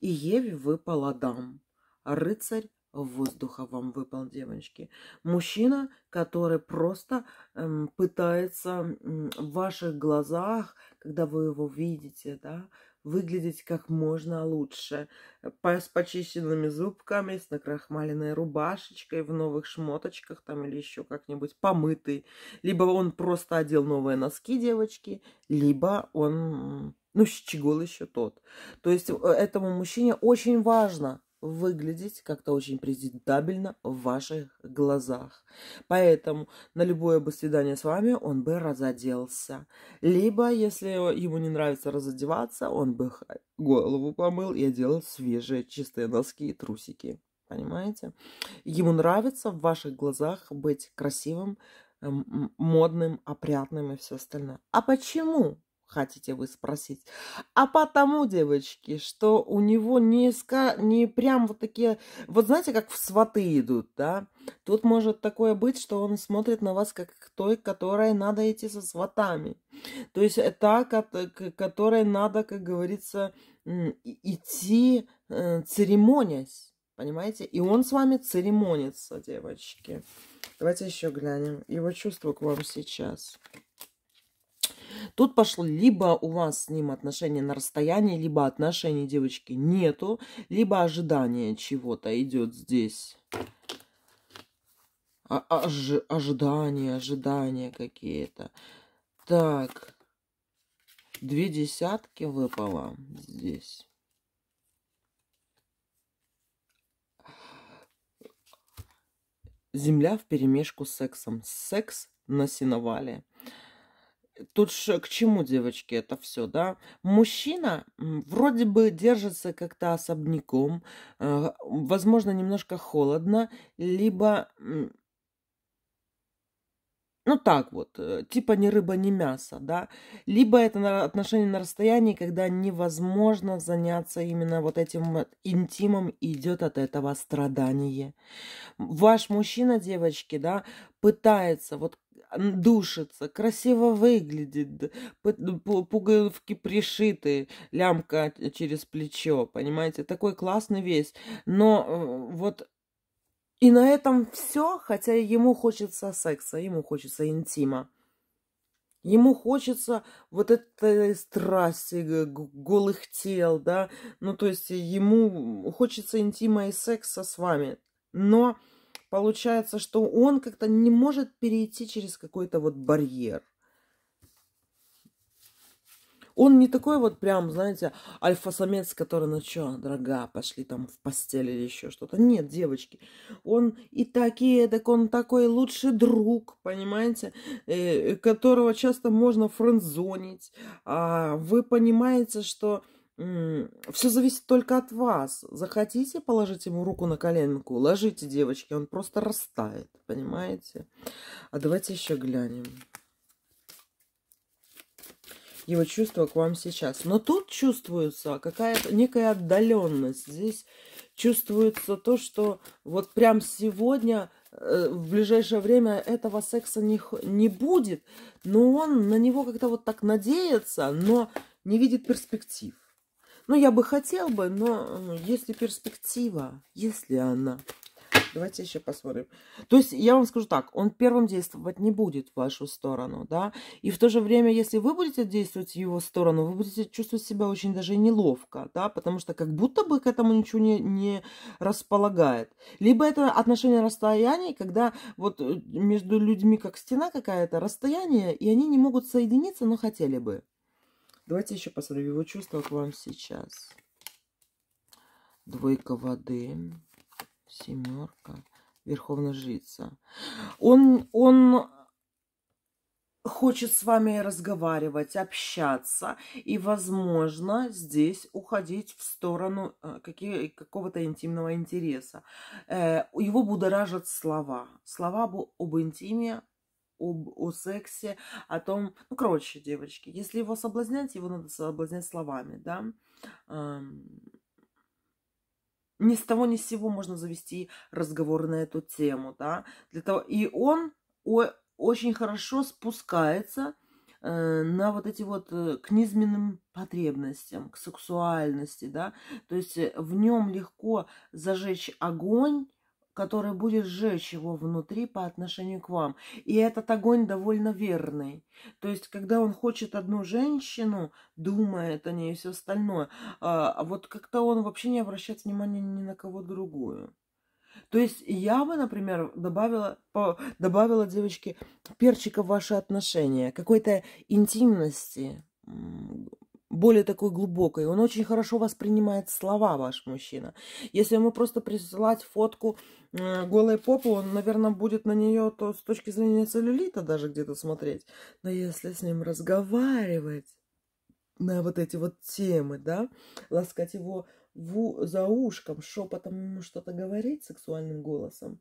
И Еве выпал Адам, рыцарь воздуха вам выпал, девочки. Мужчина, который просто эм, пытается эм, в ваших глазах, когда вы его видите, да, выглядеть как можно лучше. С почищенными зубками, с накрахмаленной рубашечкой, в новых шмоточках там или еще как-нибудь помытый. Либо он просто одел новые носки девочки, либо он, ну, щегол еще тот. То есть э, этому мужчине очень важно, выглядеть как-то очень презентабельно в ваших глазах. Поэтому на любое бы свидание с вами он бы разоделся. Либо, если ему не нравится разодеваться, он бы голову помыл и одел свежие чистые носки и трусики. Понимаете? Ему нравится в ваших глазах быть красивым, эм, модным, опрятным и все остальное. А почему? хотите вы спросить. А потому, девочки, что у него не, ска... не прям вот такие... Вот знаете, как в сваты идут, да? Тут может такое быть, что он смотрит на вас как той, которой надо идти со сватами. То есть э, та, к которой надо, как говорится, идти э, церемонясь. Понимаете? И он с вами церемонится, девочки. Давайте еще глянем его чувство к вам сейчас. Тут пошло, либо у вас с ним отношения на расстоянии, либо отношений девочки нету, либо ожидание чего-то идет здесь. А ож ожидания, ожидания какие-то. Так, две десятки выпало здесь. Земля в перемешку с сексом. Секс на сеновале. Тут ж к чему, девочки, это все, да? Мужчина вроде бы держится как-то особняком, э, возможно, немножко холодно, либо ну так вот, э, типа ни рыба, ни мясо, да. Либо это отношение на расстоянии, когда невозможно заняться именно вот этим интимом идет от этого страдание. Ваш мужчина, девочки, да, пытается вот душится, красиво выглядит, пуговки пришиты, лямка через плечо, понимаете, такой классный весь. Но э, вот и на этом все, хотя ему хочется секса, ему хочется интима. Ему хочется вот этой страсти, голых тел, да, ну то есть ему хочется интима и секса с вами, но получается, что он как-то не может перейти через какой-то вот барьер. Он не такой вот прям, знаете, альфа-самец, который, ну что, дорога, пошли там в постель или еще что-то. Нет, девочки, он и такие, так он такой лучший друг, понимаете, э, которого часто можно френдзонить. А вы понимаете, что все зависит только от вас. Захотите, положите ему руку на коленку, ложите, девочки, он просто растает, понимаете? А давайте еще глянем. Его чувства к вам сейчас. Но тут чувствуется какая-то некая отдаленность. Здесь чувствуется то, что вот прям сегодня э, в ближайшее время этого секса не, не будет, но он на него как-то вот так надеется, но не видит перспектив. Ну, я бы хотел бы, но ну, если перспектива, если она... Давайте еще посмотрим. То есть я вам скажу так, он первым действовать не будет в вашу сторону, да. И в то же время, если вы будете действовать в его сторону, вы будете чувствовать себя очень даже неловко, да, потому что как будто бы к этому ничего не, не располагает. Либо это отношение расстояний, когда вот э, между людьми как стена какая-то, расстояние, и они не могут соединиться, но хотели бы. Давайте еще посмотрим его чувства к вам сейчас. Двойка воды, семерка, верховная жрица. Он, он хочет с вами разговаривать, общаться и, возможно, здесь уходить в сторону э, какого-то интимного интереса. Э, его будоражат слова. Слова об интиме, об, о сексе, о том, ну, короче, девочки, если его соблазнять, его надо соблазнять словами, да. Эм... Ни с того ни с сего можно завести разговор на эту тему, да. Для того... И он о... очень хорошо спускается э, на вот эти вот э, к низменным потребностям, к сексуальности, да, то есть э, в нем легко зажечь огонь, который будет сжечь его внутри по отношению к вам. И этот огонь довольно верный. То есть, когда он хочет одну женщину, думает о ней и все остальное, а, а вот как-то он вообще не обращает внимания ни на кого другую. То есть я бы, например, добавила, по, добавила девочки перчика в ваши отношения, какой-то интимности, более такой глубокой. Он очень хорошо воспринимает слова, ваш мужчина. Если ему просто присылать фотку э, голой попы, он, наверное, будет на нее то с точки зрения целлюлита даже где-то смотреть. Но если с ним разговаривать на вот эти вот темы, да, ласкать его в, за ушком, шепотом ему что-то говорить сексуальным голосом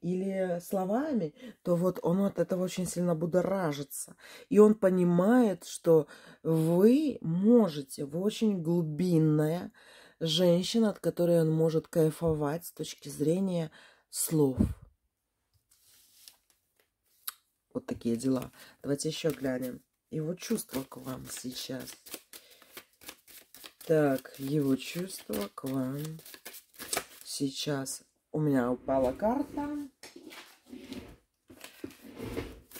или словами, то вот он от этого очень сильно будоражится. И он понимает, что вы можете, вы очень глубинная женщина, от которой он может кайфовать с точки зрения слов. Вот такие дела. Давайте еще глянем его чувства к вам сейчас. Так, его чувства к вам Сейчас у меня упала карта.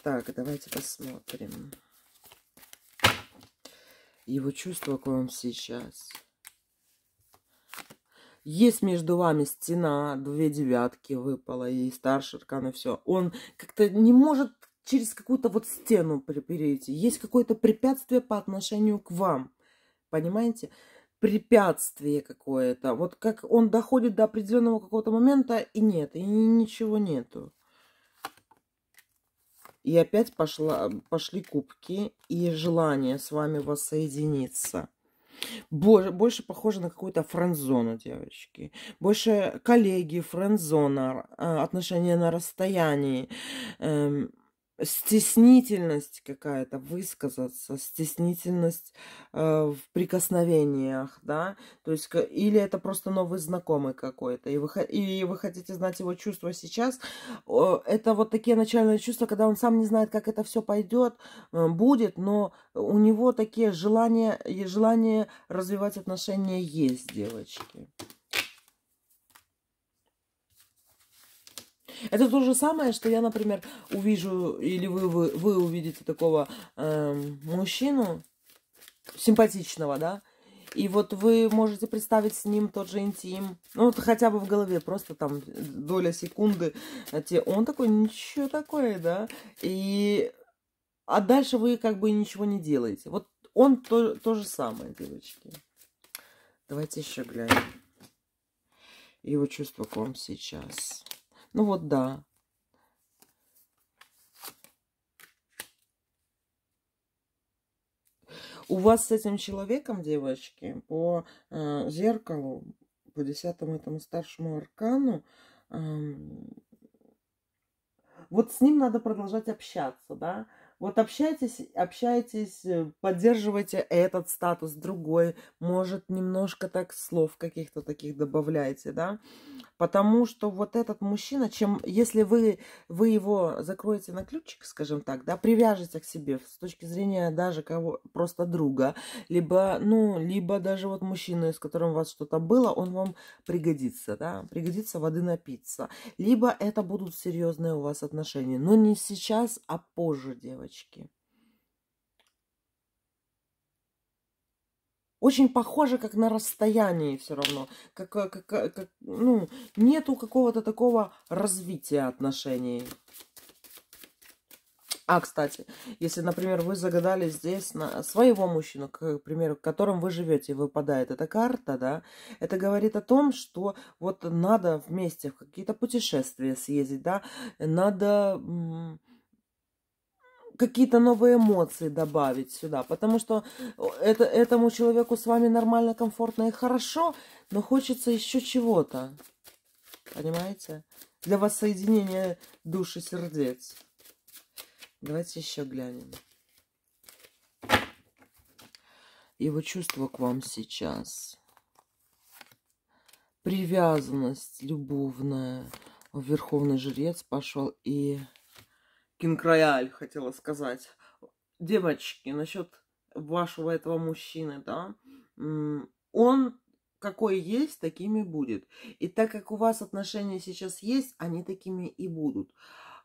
Так, давайте посмотрим. Его чувства к вам сейчас. Есть между вами стена, две девятки выпала, и старший аркан, и все. Он как-то не может через какую-то вот стену перейти. Есть какое-то препятствие по отношению к вам. Понимаете? препятствие какое-то. Вот как он доходит до определенного какого-то момента, и нет, и ничего нету. И опять пошла, пошли кубки и желание с вами воссоединиться. Больше, больше похоже на какую-то френдзону, девочки. Больше коллеги, френдзона, а, отношения на расстоянии. Эм, стеснительность какая-то высказаться, стеснительность э, в прикосновениях, да, то есть или это просто новый знакомый какой-то, и вы, и вы хотите знать его чувства сейчас, это вот такие начальные чувства, когда он сам не знает, как это все пойдет, э, будет, но у него такие желания, и желание развивать отношения есть, девочки. Это то же самое, что я, например, увижу, или вы, вы, вы увидите такого э, мужчину симпатичного, да, и вот вы можете представить с ним тот же интим. Ну, вот хотя бы в голове, просто там доля секунды. А он такой, ничего такое, да. И... А дальше вы как бы ничего не делаете. Вот он то, то же самое, девочки. Давайте еще глянем. Его чувство к вам сейчас. Ну вот да. У вас с этим человеком, девочки, по э, зеркалу, по десятому этому старшему аркану, э, вот с ним надо продолжать общаться, да, вот общайтесь, общайтесь, э, поддерживайте этот статус, другой, может, немножко так слов каких-то таких добавляйте, да, потому что вот этот мужчина, чем, если вы, вы его закроете на ключик, скажем так, да, привяжете к себе с точки зрения даже кого, просто друга, либо, ну, либо даже вот мужчину, с которым у вас что-то было, он вам пригодится, да, пригодится воды напиться, либо это будут серьезные у вас отношения, но не сейчас, а позже, девочки девочки. Очень похоже, как на расстоянии все равно. Как, э, как, э, как, ну, нету какого-то такого развития отношений. А, кстати, если, например, вы загадали здесь на своего мужчину, к примеру, которым вы живете, выпадает эта карта, да, это говорит о том, что вот надо вместе в какие-то путешествия съездить, да, надо какие-то новые эмоции добавить сюда, потому что это, этому человеку с вами нормально, комфортно и хорошо, но хочется еще чего-то. Понимаете? Для вас соединение души и сердец. Давайте еще глянем. Его чувство к вам сейчас. Привязанность любовная. Верховный жрец пошел и Кинкраяль хотела сказать. Девочки, насчет вашего этого мужчины, да, он какой есть, такими будет. И так как у вас отношения сейчас есть, они такими и будут.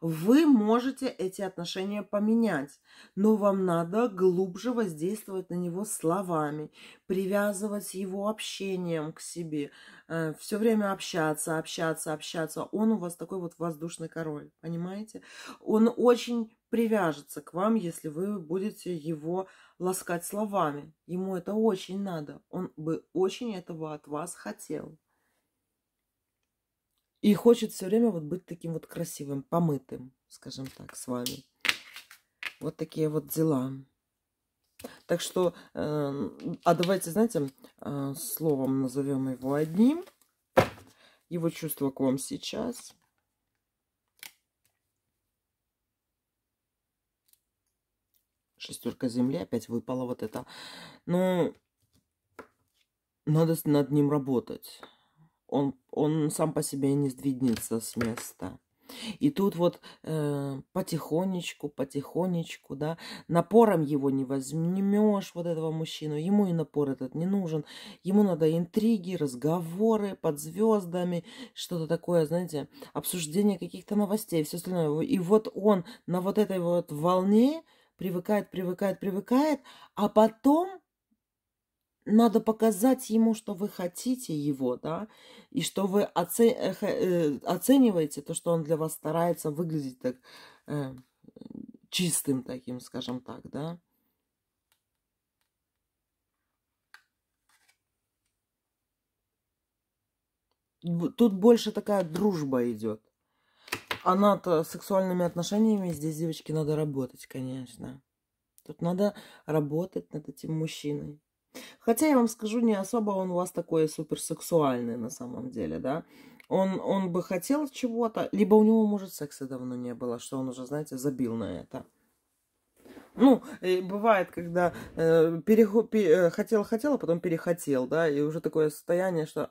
Вы можете эти отношения поменять, но вам надо глубже воздействовать на него словами, привязывать его общением к себе, э, все время общаться, общаться, общаться. Он у вас такой вот воздушный король, понимаете? Он очень привяжется к вам, если вы будете его ласкать словами. Ему это очень надо. Он бы очень этого от вас хотел. И хочет все время вот быть таким вот красивым, помытым, скажем так, с вами. Вот такие вот дела. Так что, э, а давайте, знаете, э, словом назовем его одним. Его чувства к вам сейчас. Шестерка земли опять выпала вот это. Ну, надо над ним работать он, он сам по себе не сдвинется с места. И тут вот э, потихонечку, потихонечку, да, напором его не возьмешь, вот этого мужчину, ему и напор этот не нужен, ему надо интриги, разговоры под звездами, что-то такое, знаете, обсуждение каких-то новостей, все остальное. И вот он на вот этой вот волне привыкает, привыкает, привыкает, а потом надо показать ему, что вы хотите его, да, и что вы оце- э, э, оцениваете то, что он для вас старается выглядеть так э, чистым таким, скажем так, да. Тут больше такая дружба идет. Она над сексуальными отношениями здесь, девочки, надо работать, конечно. Тут надо работать над этим мужчиной. Хотя, я вам скажу, не особо он у вас такой суперсексуальный на самом деле, да. Он, он бы хотел чего-то, либо у него, может, секса давно не было, что он уже, знаете, забил на это. Ну, бывает, когда э, перехо, э, хотел, хотел, а потом перехотел, да, и уже такое состояние, что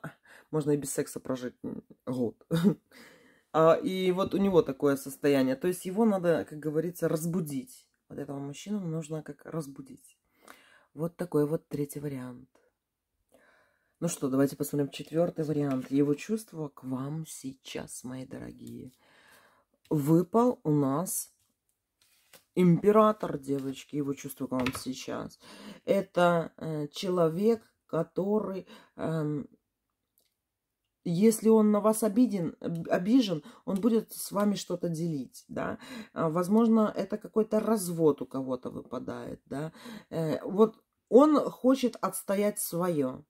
можно и без секса прожить год. А, и вот у него такое состояние. То есть его надо, как говорится, разбудить. Вот этого мужчину нужно как разбудить. Вот такой вот третий вариант. Ну что, давайте посмотрим четвертый вариант. Его чувство к вам сейчас, мои дорогие. Выпал у нас император, девочки. Его чувство к вам сейчас. Это э, человек, который... Э, если он на вас обиден, обижен, он будет с вами что-то делить, да. А, возможно, это какой-то развод у кого-то выпадает, да. Э, вот он хочет отстоять свое.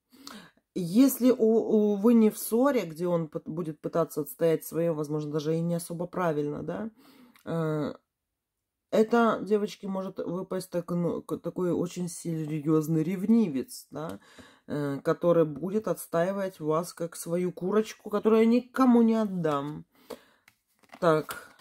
Если у, у, вы не в ссоре, где он будет пытаться отстоять свое, возможно, даже и не особо правильно, да, э, это, девочки, может выпасть так, ну, такой очень серьезный ревнивец, да, Э, который будет отстаивать вас как свою курочку, которую я никому не отдам. Так.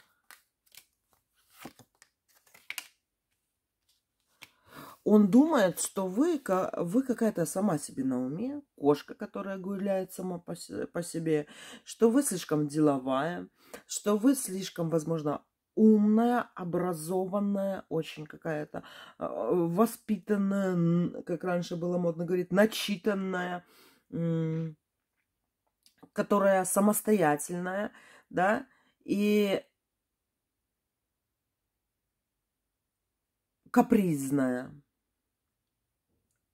Он думает, что вы, вы какая-то сама себе на уме, кошка, которая гуляет сама по, по себе, что вы слишком деловая, что вы слишком, возможно, умная, образованная, очень какая-то э, воспитанная, как раньше было модно говорить, начитанная, которая самостоятельная, да, и капризная.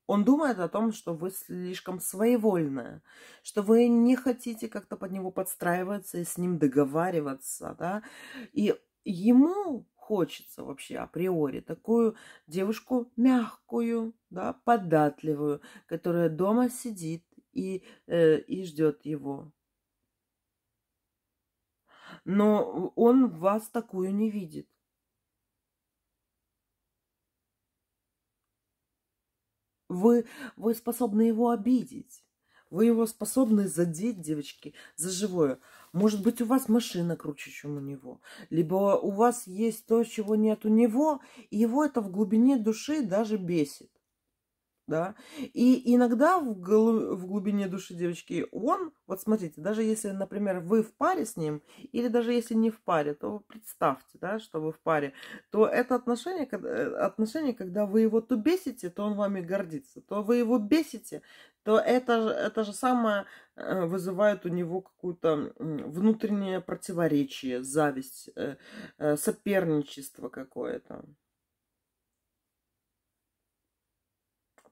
Он думает о том, что вы слишком своевольная, что вы не хотите как-то под него подстраиваться и с ним договариваться, да. И ему хочется вообще априори такую девушку мягкую, да, податливую, которая дома сидит и, э, и ждет его. Но он вас такую не видит. Вы, вы способны его обидеть. Вы его способны задеть, девочки, за живое. Может быть, у вас машина круче, чем у него. Либо у вас есть то, чего нет у него, и его это в глубине души даже бесит да. И иногда в, гл- в глубине души девочки он, вот смотрите, даже если, например, вы в паре с ним, или даже если не в паре, то представьте, да, что вы в паре, то это отношение, э, отношение, когда вы его то бесите, то он вами гордится, то вы его бесите, то это, это же самое э, вызывает у него какое-то внутреннее противоречие, зависть, э, соперничество какое-то.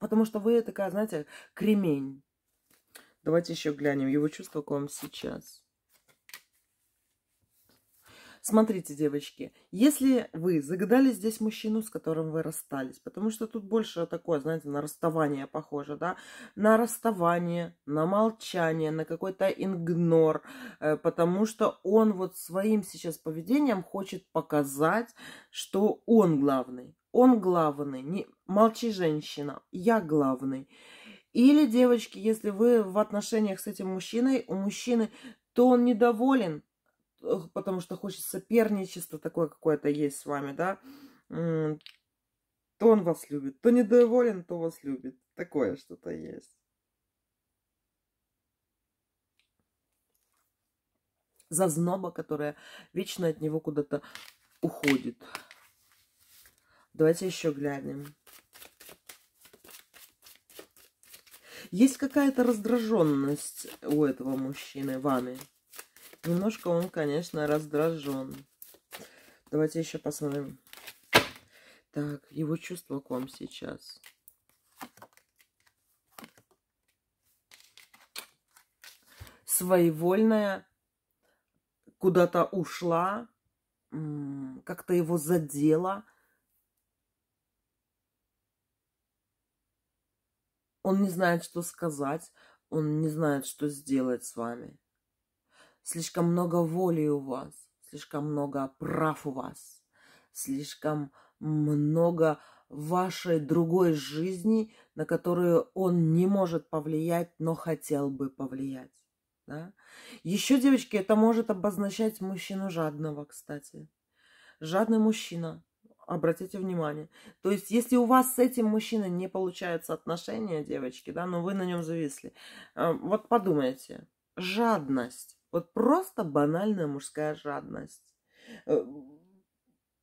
Потому что вы такая, знаете, кремень. Давайте еще глянем его чувство к вам сейчас. Смотрите, девочки, если вы загадали здесь мужчину, с которым вы расстались, потому что тут больше такое, знаете, на расставание похоже, да, на расставание, на молчание, на какой-то игнор, э, потому что он вот своим сейчас поведением хочет показать, что он главный. Он главный, не, Молчи, женщина, я главный. Или, девочки, если вы в отношениях с этим мужчиной, у мужчины, то он недоволен, потому что хочет соперничество такое какое-то есть с вами, да, то он вас любит. То недоволен, то вас любит. Такое что-то есть. Зазноба, которая вечно от него куда-то уходит. Давайте еще глянем. Есть какая-то раздраженность у этого мужчины вами. Немножко он, конечно, раздражен. Давайте еще посмотрим. Так, его чувство к вам сейчас. Своевольная куда-то ушла, как-то его задела Он не знает, что сказать, он не знает, что сделать с вами. Слишком много воли у вас, слишком много прав у вас, слишком много вашей другой жизни, на которую он не может повлиять, но хотел бы повлиять. Да? Еще, девочки, это может обозначать мужчину жадного, кстати. Жадный мужчина, Обратите внимание. То есть, если у вас с этим мужчиной не получается отношения, девочки, да, но вы на нем зависли, э, вот подумайте. Жадность. Вот просто банальная мужская жадность. Э,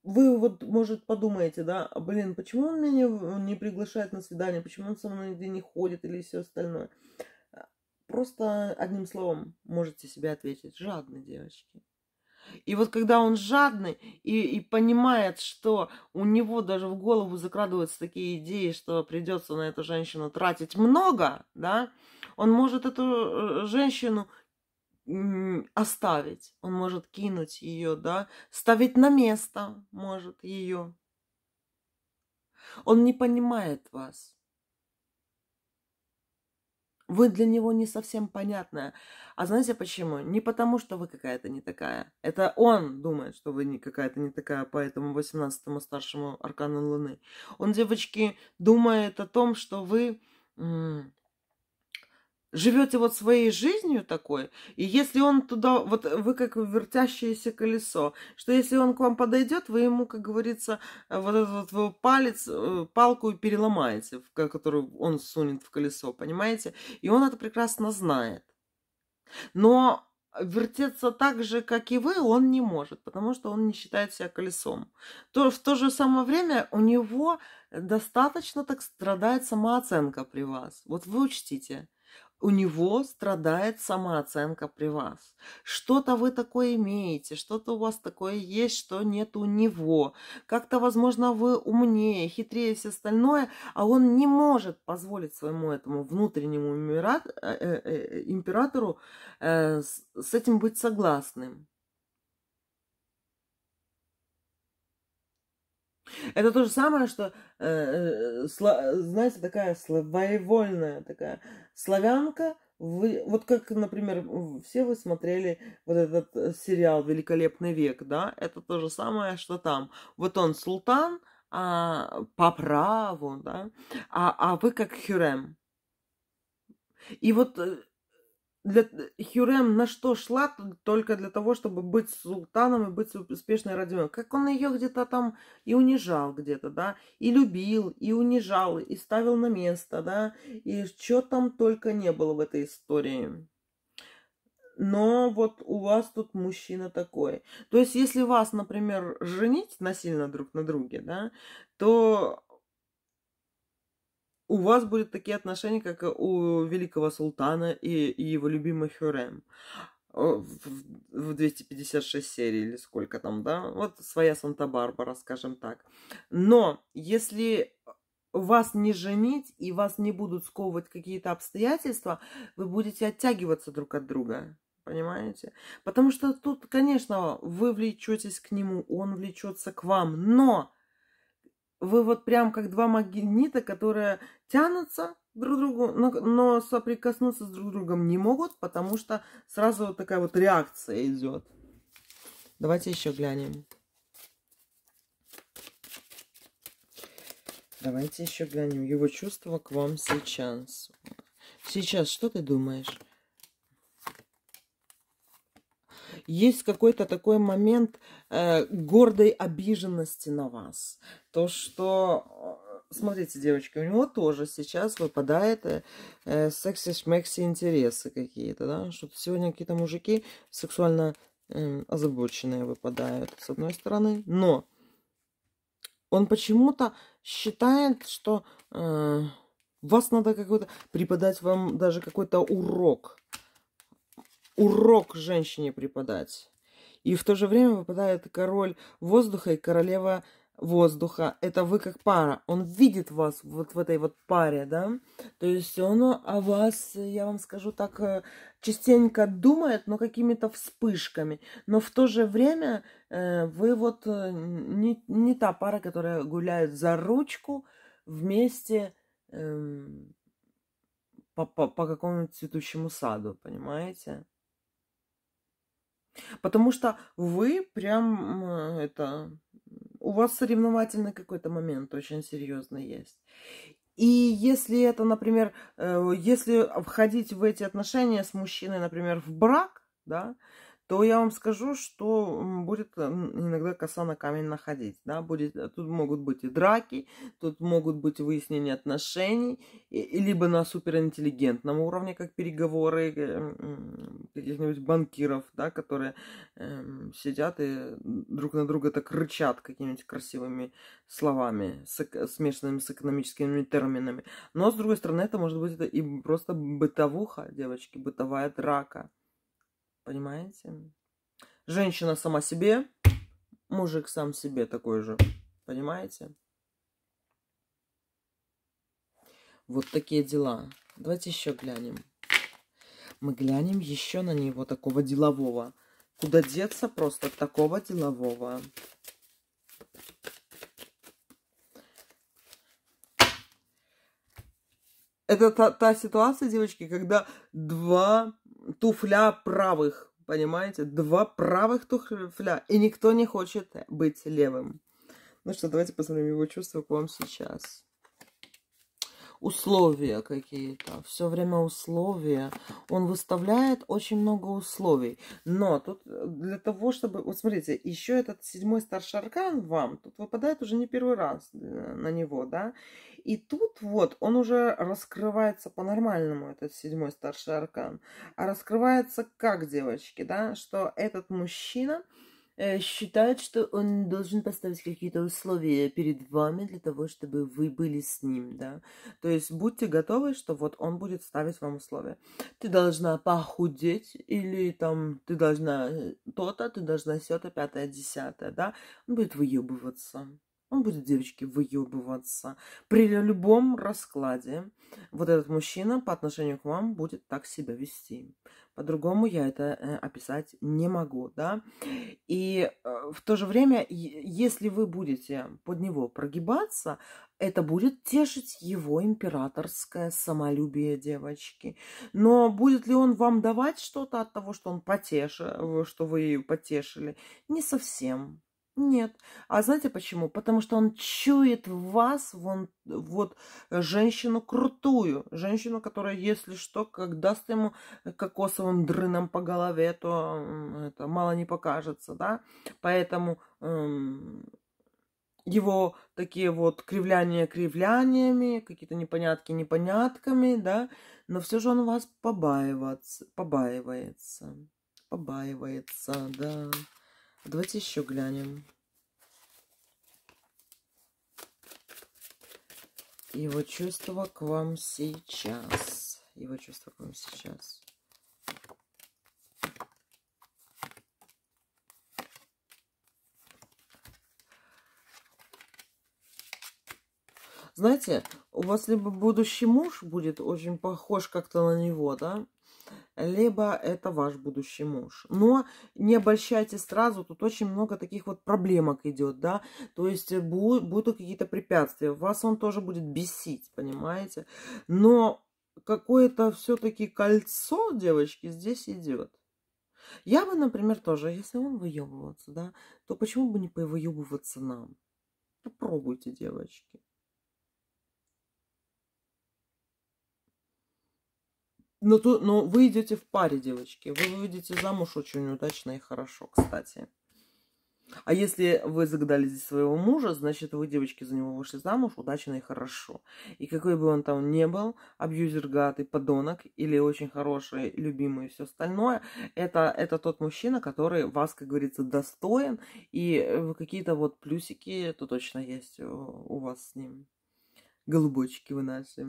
вы вот, может, подумаете, да, «А, блин, почему он меня не приглашает на свидание, почему он со мной нигде не ходит или все остальное. Э, просто одним словом можете себе ответить. Жадные девочки. И вот когда он жадный и, и понимает, что у него даже в голову закрадываются такие идеи, что придется на эту женщину тратить много, да, он может эту э, женщину оставить, он может кинуть ее, да, ставить на место может ее. Он не понимает вас. Вы для него не совсем понятная. А знаете почему? Не потому, что вы какая-то не такая. Это он думает, что вы не какая-то не такая по этому 18-му старшему аркану Луны. Он, девочки, думает о том, что вы живете вот своей жизнью такой, и если он туда, вот вы как вертящееся колесо, что если он к вам подойдет, вы ему, как говорится, вот этот вот палец, э, палку переломаете, которую он сунет в колесо, понимаете? И он это прекрасно знает. Но вертеться так же, как и вы, он не может, потому что он не считает себя колесом. То, в то же самое время у него достаточно так страдает самооценка при вас. Вот вы учтите – у него страдает самооценка при вас. Что-то вы такое имеете, что-то у вас такое есть, что нет у него. Как-то, возможно, вы умнее, хитрее все остальное, а он не может позволить своему этому внутреннему э, э, э, императору с этим быть согласным. Это то же самое, что, э, э сло, знаете, такая своевольная такая славянка. Вы, вот как, например, все вы смотрели вот этот э, сериал «Великолепный век», да? Это то же самое, что там. Вот он султан а, по праву, да? А, а вы как хюрем. И вот э, для, Хюрем на что шла только для того, чтобы быть султаном и быть успешной родиной. Как он ее где-то там и унижал где-то, да, и любил, и унижал, и ставил на место, да, и что там только не было в этой истории. Но вот у вас тут мужчина такой. То есть, если вас, например, женить насильно друг на друге, да, то у вас будут такие отношения, как у великого султана и, и его любимой Хюрем э, в 256 серий или сколько там, да? Вот своя Санта-Барбара, скажем так. Но если вас не женить и вас не будут сковывать какие-то обстоятельства, вы будете оттягиваться друг от друга. Понимаете? Потому что тут, конечно, вы влечетесь к нему, он влечется к вам, но вы вот прям как два магнита, которые тянутся друг к другу, но, но соприкоснуться с друг другом не могут, потому что сразу вот такая вот реакция идет. Давайте еще глянем. Давайте еще глянем его чувства к вам сейчас. Сейчас, что ты думаешь? есть какой-то такой момент э, гордой обиженности на вас. То, что э, смотрите, девочки, у него тоже сейчас выпадает э, э секси-шмекси интересы какие-то, да, что сегодня какие-то мужики сексуально э, озабоченные выпадают, с одной стороны, но он почему-то считает, что э, вас надо какой-то, преподать вам даже какой-то урок, урок женщине преподать. И в то же время выпадает король воздуха и королева воздуха. Это вы как пара. Он видит вас вот в этой вот паре, да? То есть он о вас, я вам скажу так, э, частенько думает, но какими-то вспышками. Но в то же время э, вы вот э, не, не та пара, которая гуляет за ручку вместе эм, по, по, по какому-нибудь цветущему саду, понимаете? Потому что вы прям э, это... У вас соревновательный какой-то момент очень серьезный есть. И если это, например, э, если входить в эти отношения с мужчиной, например, в брак, да, то я вам скажу, что будет э, иногда коса на камень находить. Да? Будет, э, тут могут быть и драки, тут могут быть выяснения отношений, и, либо на суперинтеллигентном уровне, как переговоры э, каких-нибудь банкиров, да, которые э, сидят и друг на друга так рычат какими-нибудь красивыми словами, с, смешанными с экономическими терминами. Но, с другой стороны, это может быть это и просто бытовуха, девочки, бытовая драка – Понимаете? Женщина сама себе, мужик сам себе такой же. Понимаете? Вот такие дела. Давайте еще глянем. Мы глянем еще на него, такого делового. Куда деться просто такого делового. Это та, та ситуация, девочки, когда два туфля правых, понимаете? Два правых туфля, и никто не хочет быть левым. Ну что, давайте посмотрим его чувства к вам сейчас. Условия какие-то, все время условия. Он выставляет очень много условий. Но тут э, для того, чтобы... Вот смотрите, еще этот седьмой старший аркан вам, тут выпадает уже не первый раз э, на него, да? И тут вот он уже раскрывается по-нормальному, этот седьмой старший аркан. А раскрывается как, девочки, да, что этот мужчина э, считает, что он должен поставить какие-то условия перед вами для того, чтобы вы были с ним, да. То есть будьте готовы, что вот он будет ставить вам условия. Ты должна похудеть, или там ты должна э, то-то, ты должна все-то, пятое, десятое, да. Он будет выебываться. Он будет девочки выебываться. При любом раскладе вот этот мужчина по отношению к вам будет так себя вести. По-другому я это э, описать не могу, да. И э, в то же время, если вы будете под него прогибаться, это будет тешить его императорское самолюбие девочки. Но будет ли он вам давать что-то от того, что он потешил, э, что вы потешили? Не совсем. Нет. А знаете почему? Потому что он чует в вас вон, вот э, женщину крутую. Женщину, которая, если что, как даст ему э, кокосовым дрыном по голове, то это мало не покажется, да? Поэтому эм, его такие вот кривляния кривляниями, какие-то непонятки непонятками, да? Но все же он вас побаивается, побаивается, побаивается, да. Давайте еще глянем. Его чувства к вам сейчас. Его чувства к вам сейчас. Знаете, у вас либо будущий муж будет очень похож как-то на него, да? либо это ваш будущий муж. Но не обольщайте сразу, тут очень много таких вот проблемок идет, да, то есть э, будут, будут какие-то препятствия, вас он тоже будет бесить, понимаете, но какое-то все-таки кольцо, девочки, здесь идет. Я бы, например, тоже, если он выебывается, да, то почему бы не повыебываться нам? Попробуйте, девочки. Но, ну, то, но ну, вы идете в паре, девочки. Вы выйдете замуж очень удачно и хорошо, кстати. А если вы загадали здесь своего мужа, значит, вы, девочки, за него вышли замуж удачно и хорошо. И какой бы он там ни был, абьюзер, гад подонок, или очень хороший, любимый и все остальное, это, это тот мужчина, который вас, как говорится, достоин, и э, какие-то вот плюсики, то точно есть у, э, у вас с ним. Голубочки вы наши.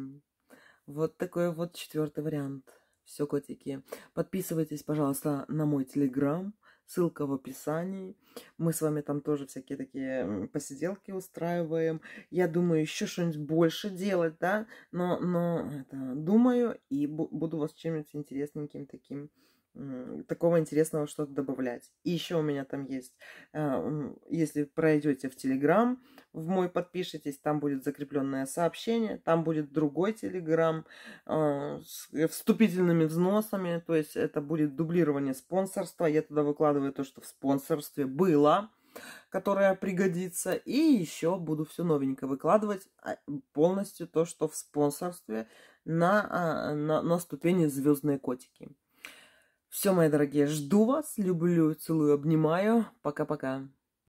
Вот такой вот четвертый вариант. Все, котики. Подписывайтесь, пожалуйста, на мой телеграм. Ссылка в описании. Мы с вами там тоже всякие такие посиделки устраиваем. Я думаю, еще что-нибудь больше делать, да? Но, но это, думаю и буду вас чем-нибудь интересненьким таким такого интересного что-то добавлять. И еще у меня там есть, а, если пройдете в Телеграм, в мой подпишитесь, там будет закрепленное сообщение, там будет другой телеграм а, с э, вступительными взносами, то есть это будет дублирование спонсорства, я туда выкладываю то, что в спонсорстве было, которое пригодится. И еще буду все новенько выкладывать а, полностью то, что в спонсорстве на, а, на, на ступени «Звездные котики». Все, мои дорогие, жду вас, люблю, целую, обнимаю. Пока-пока.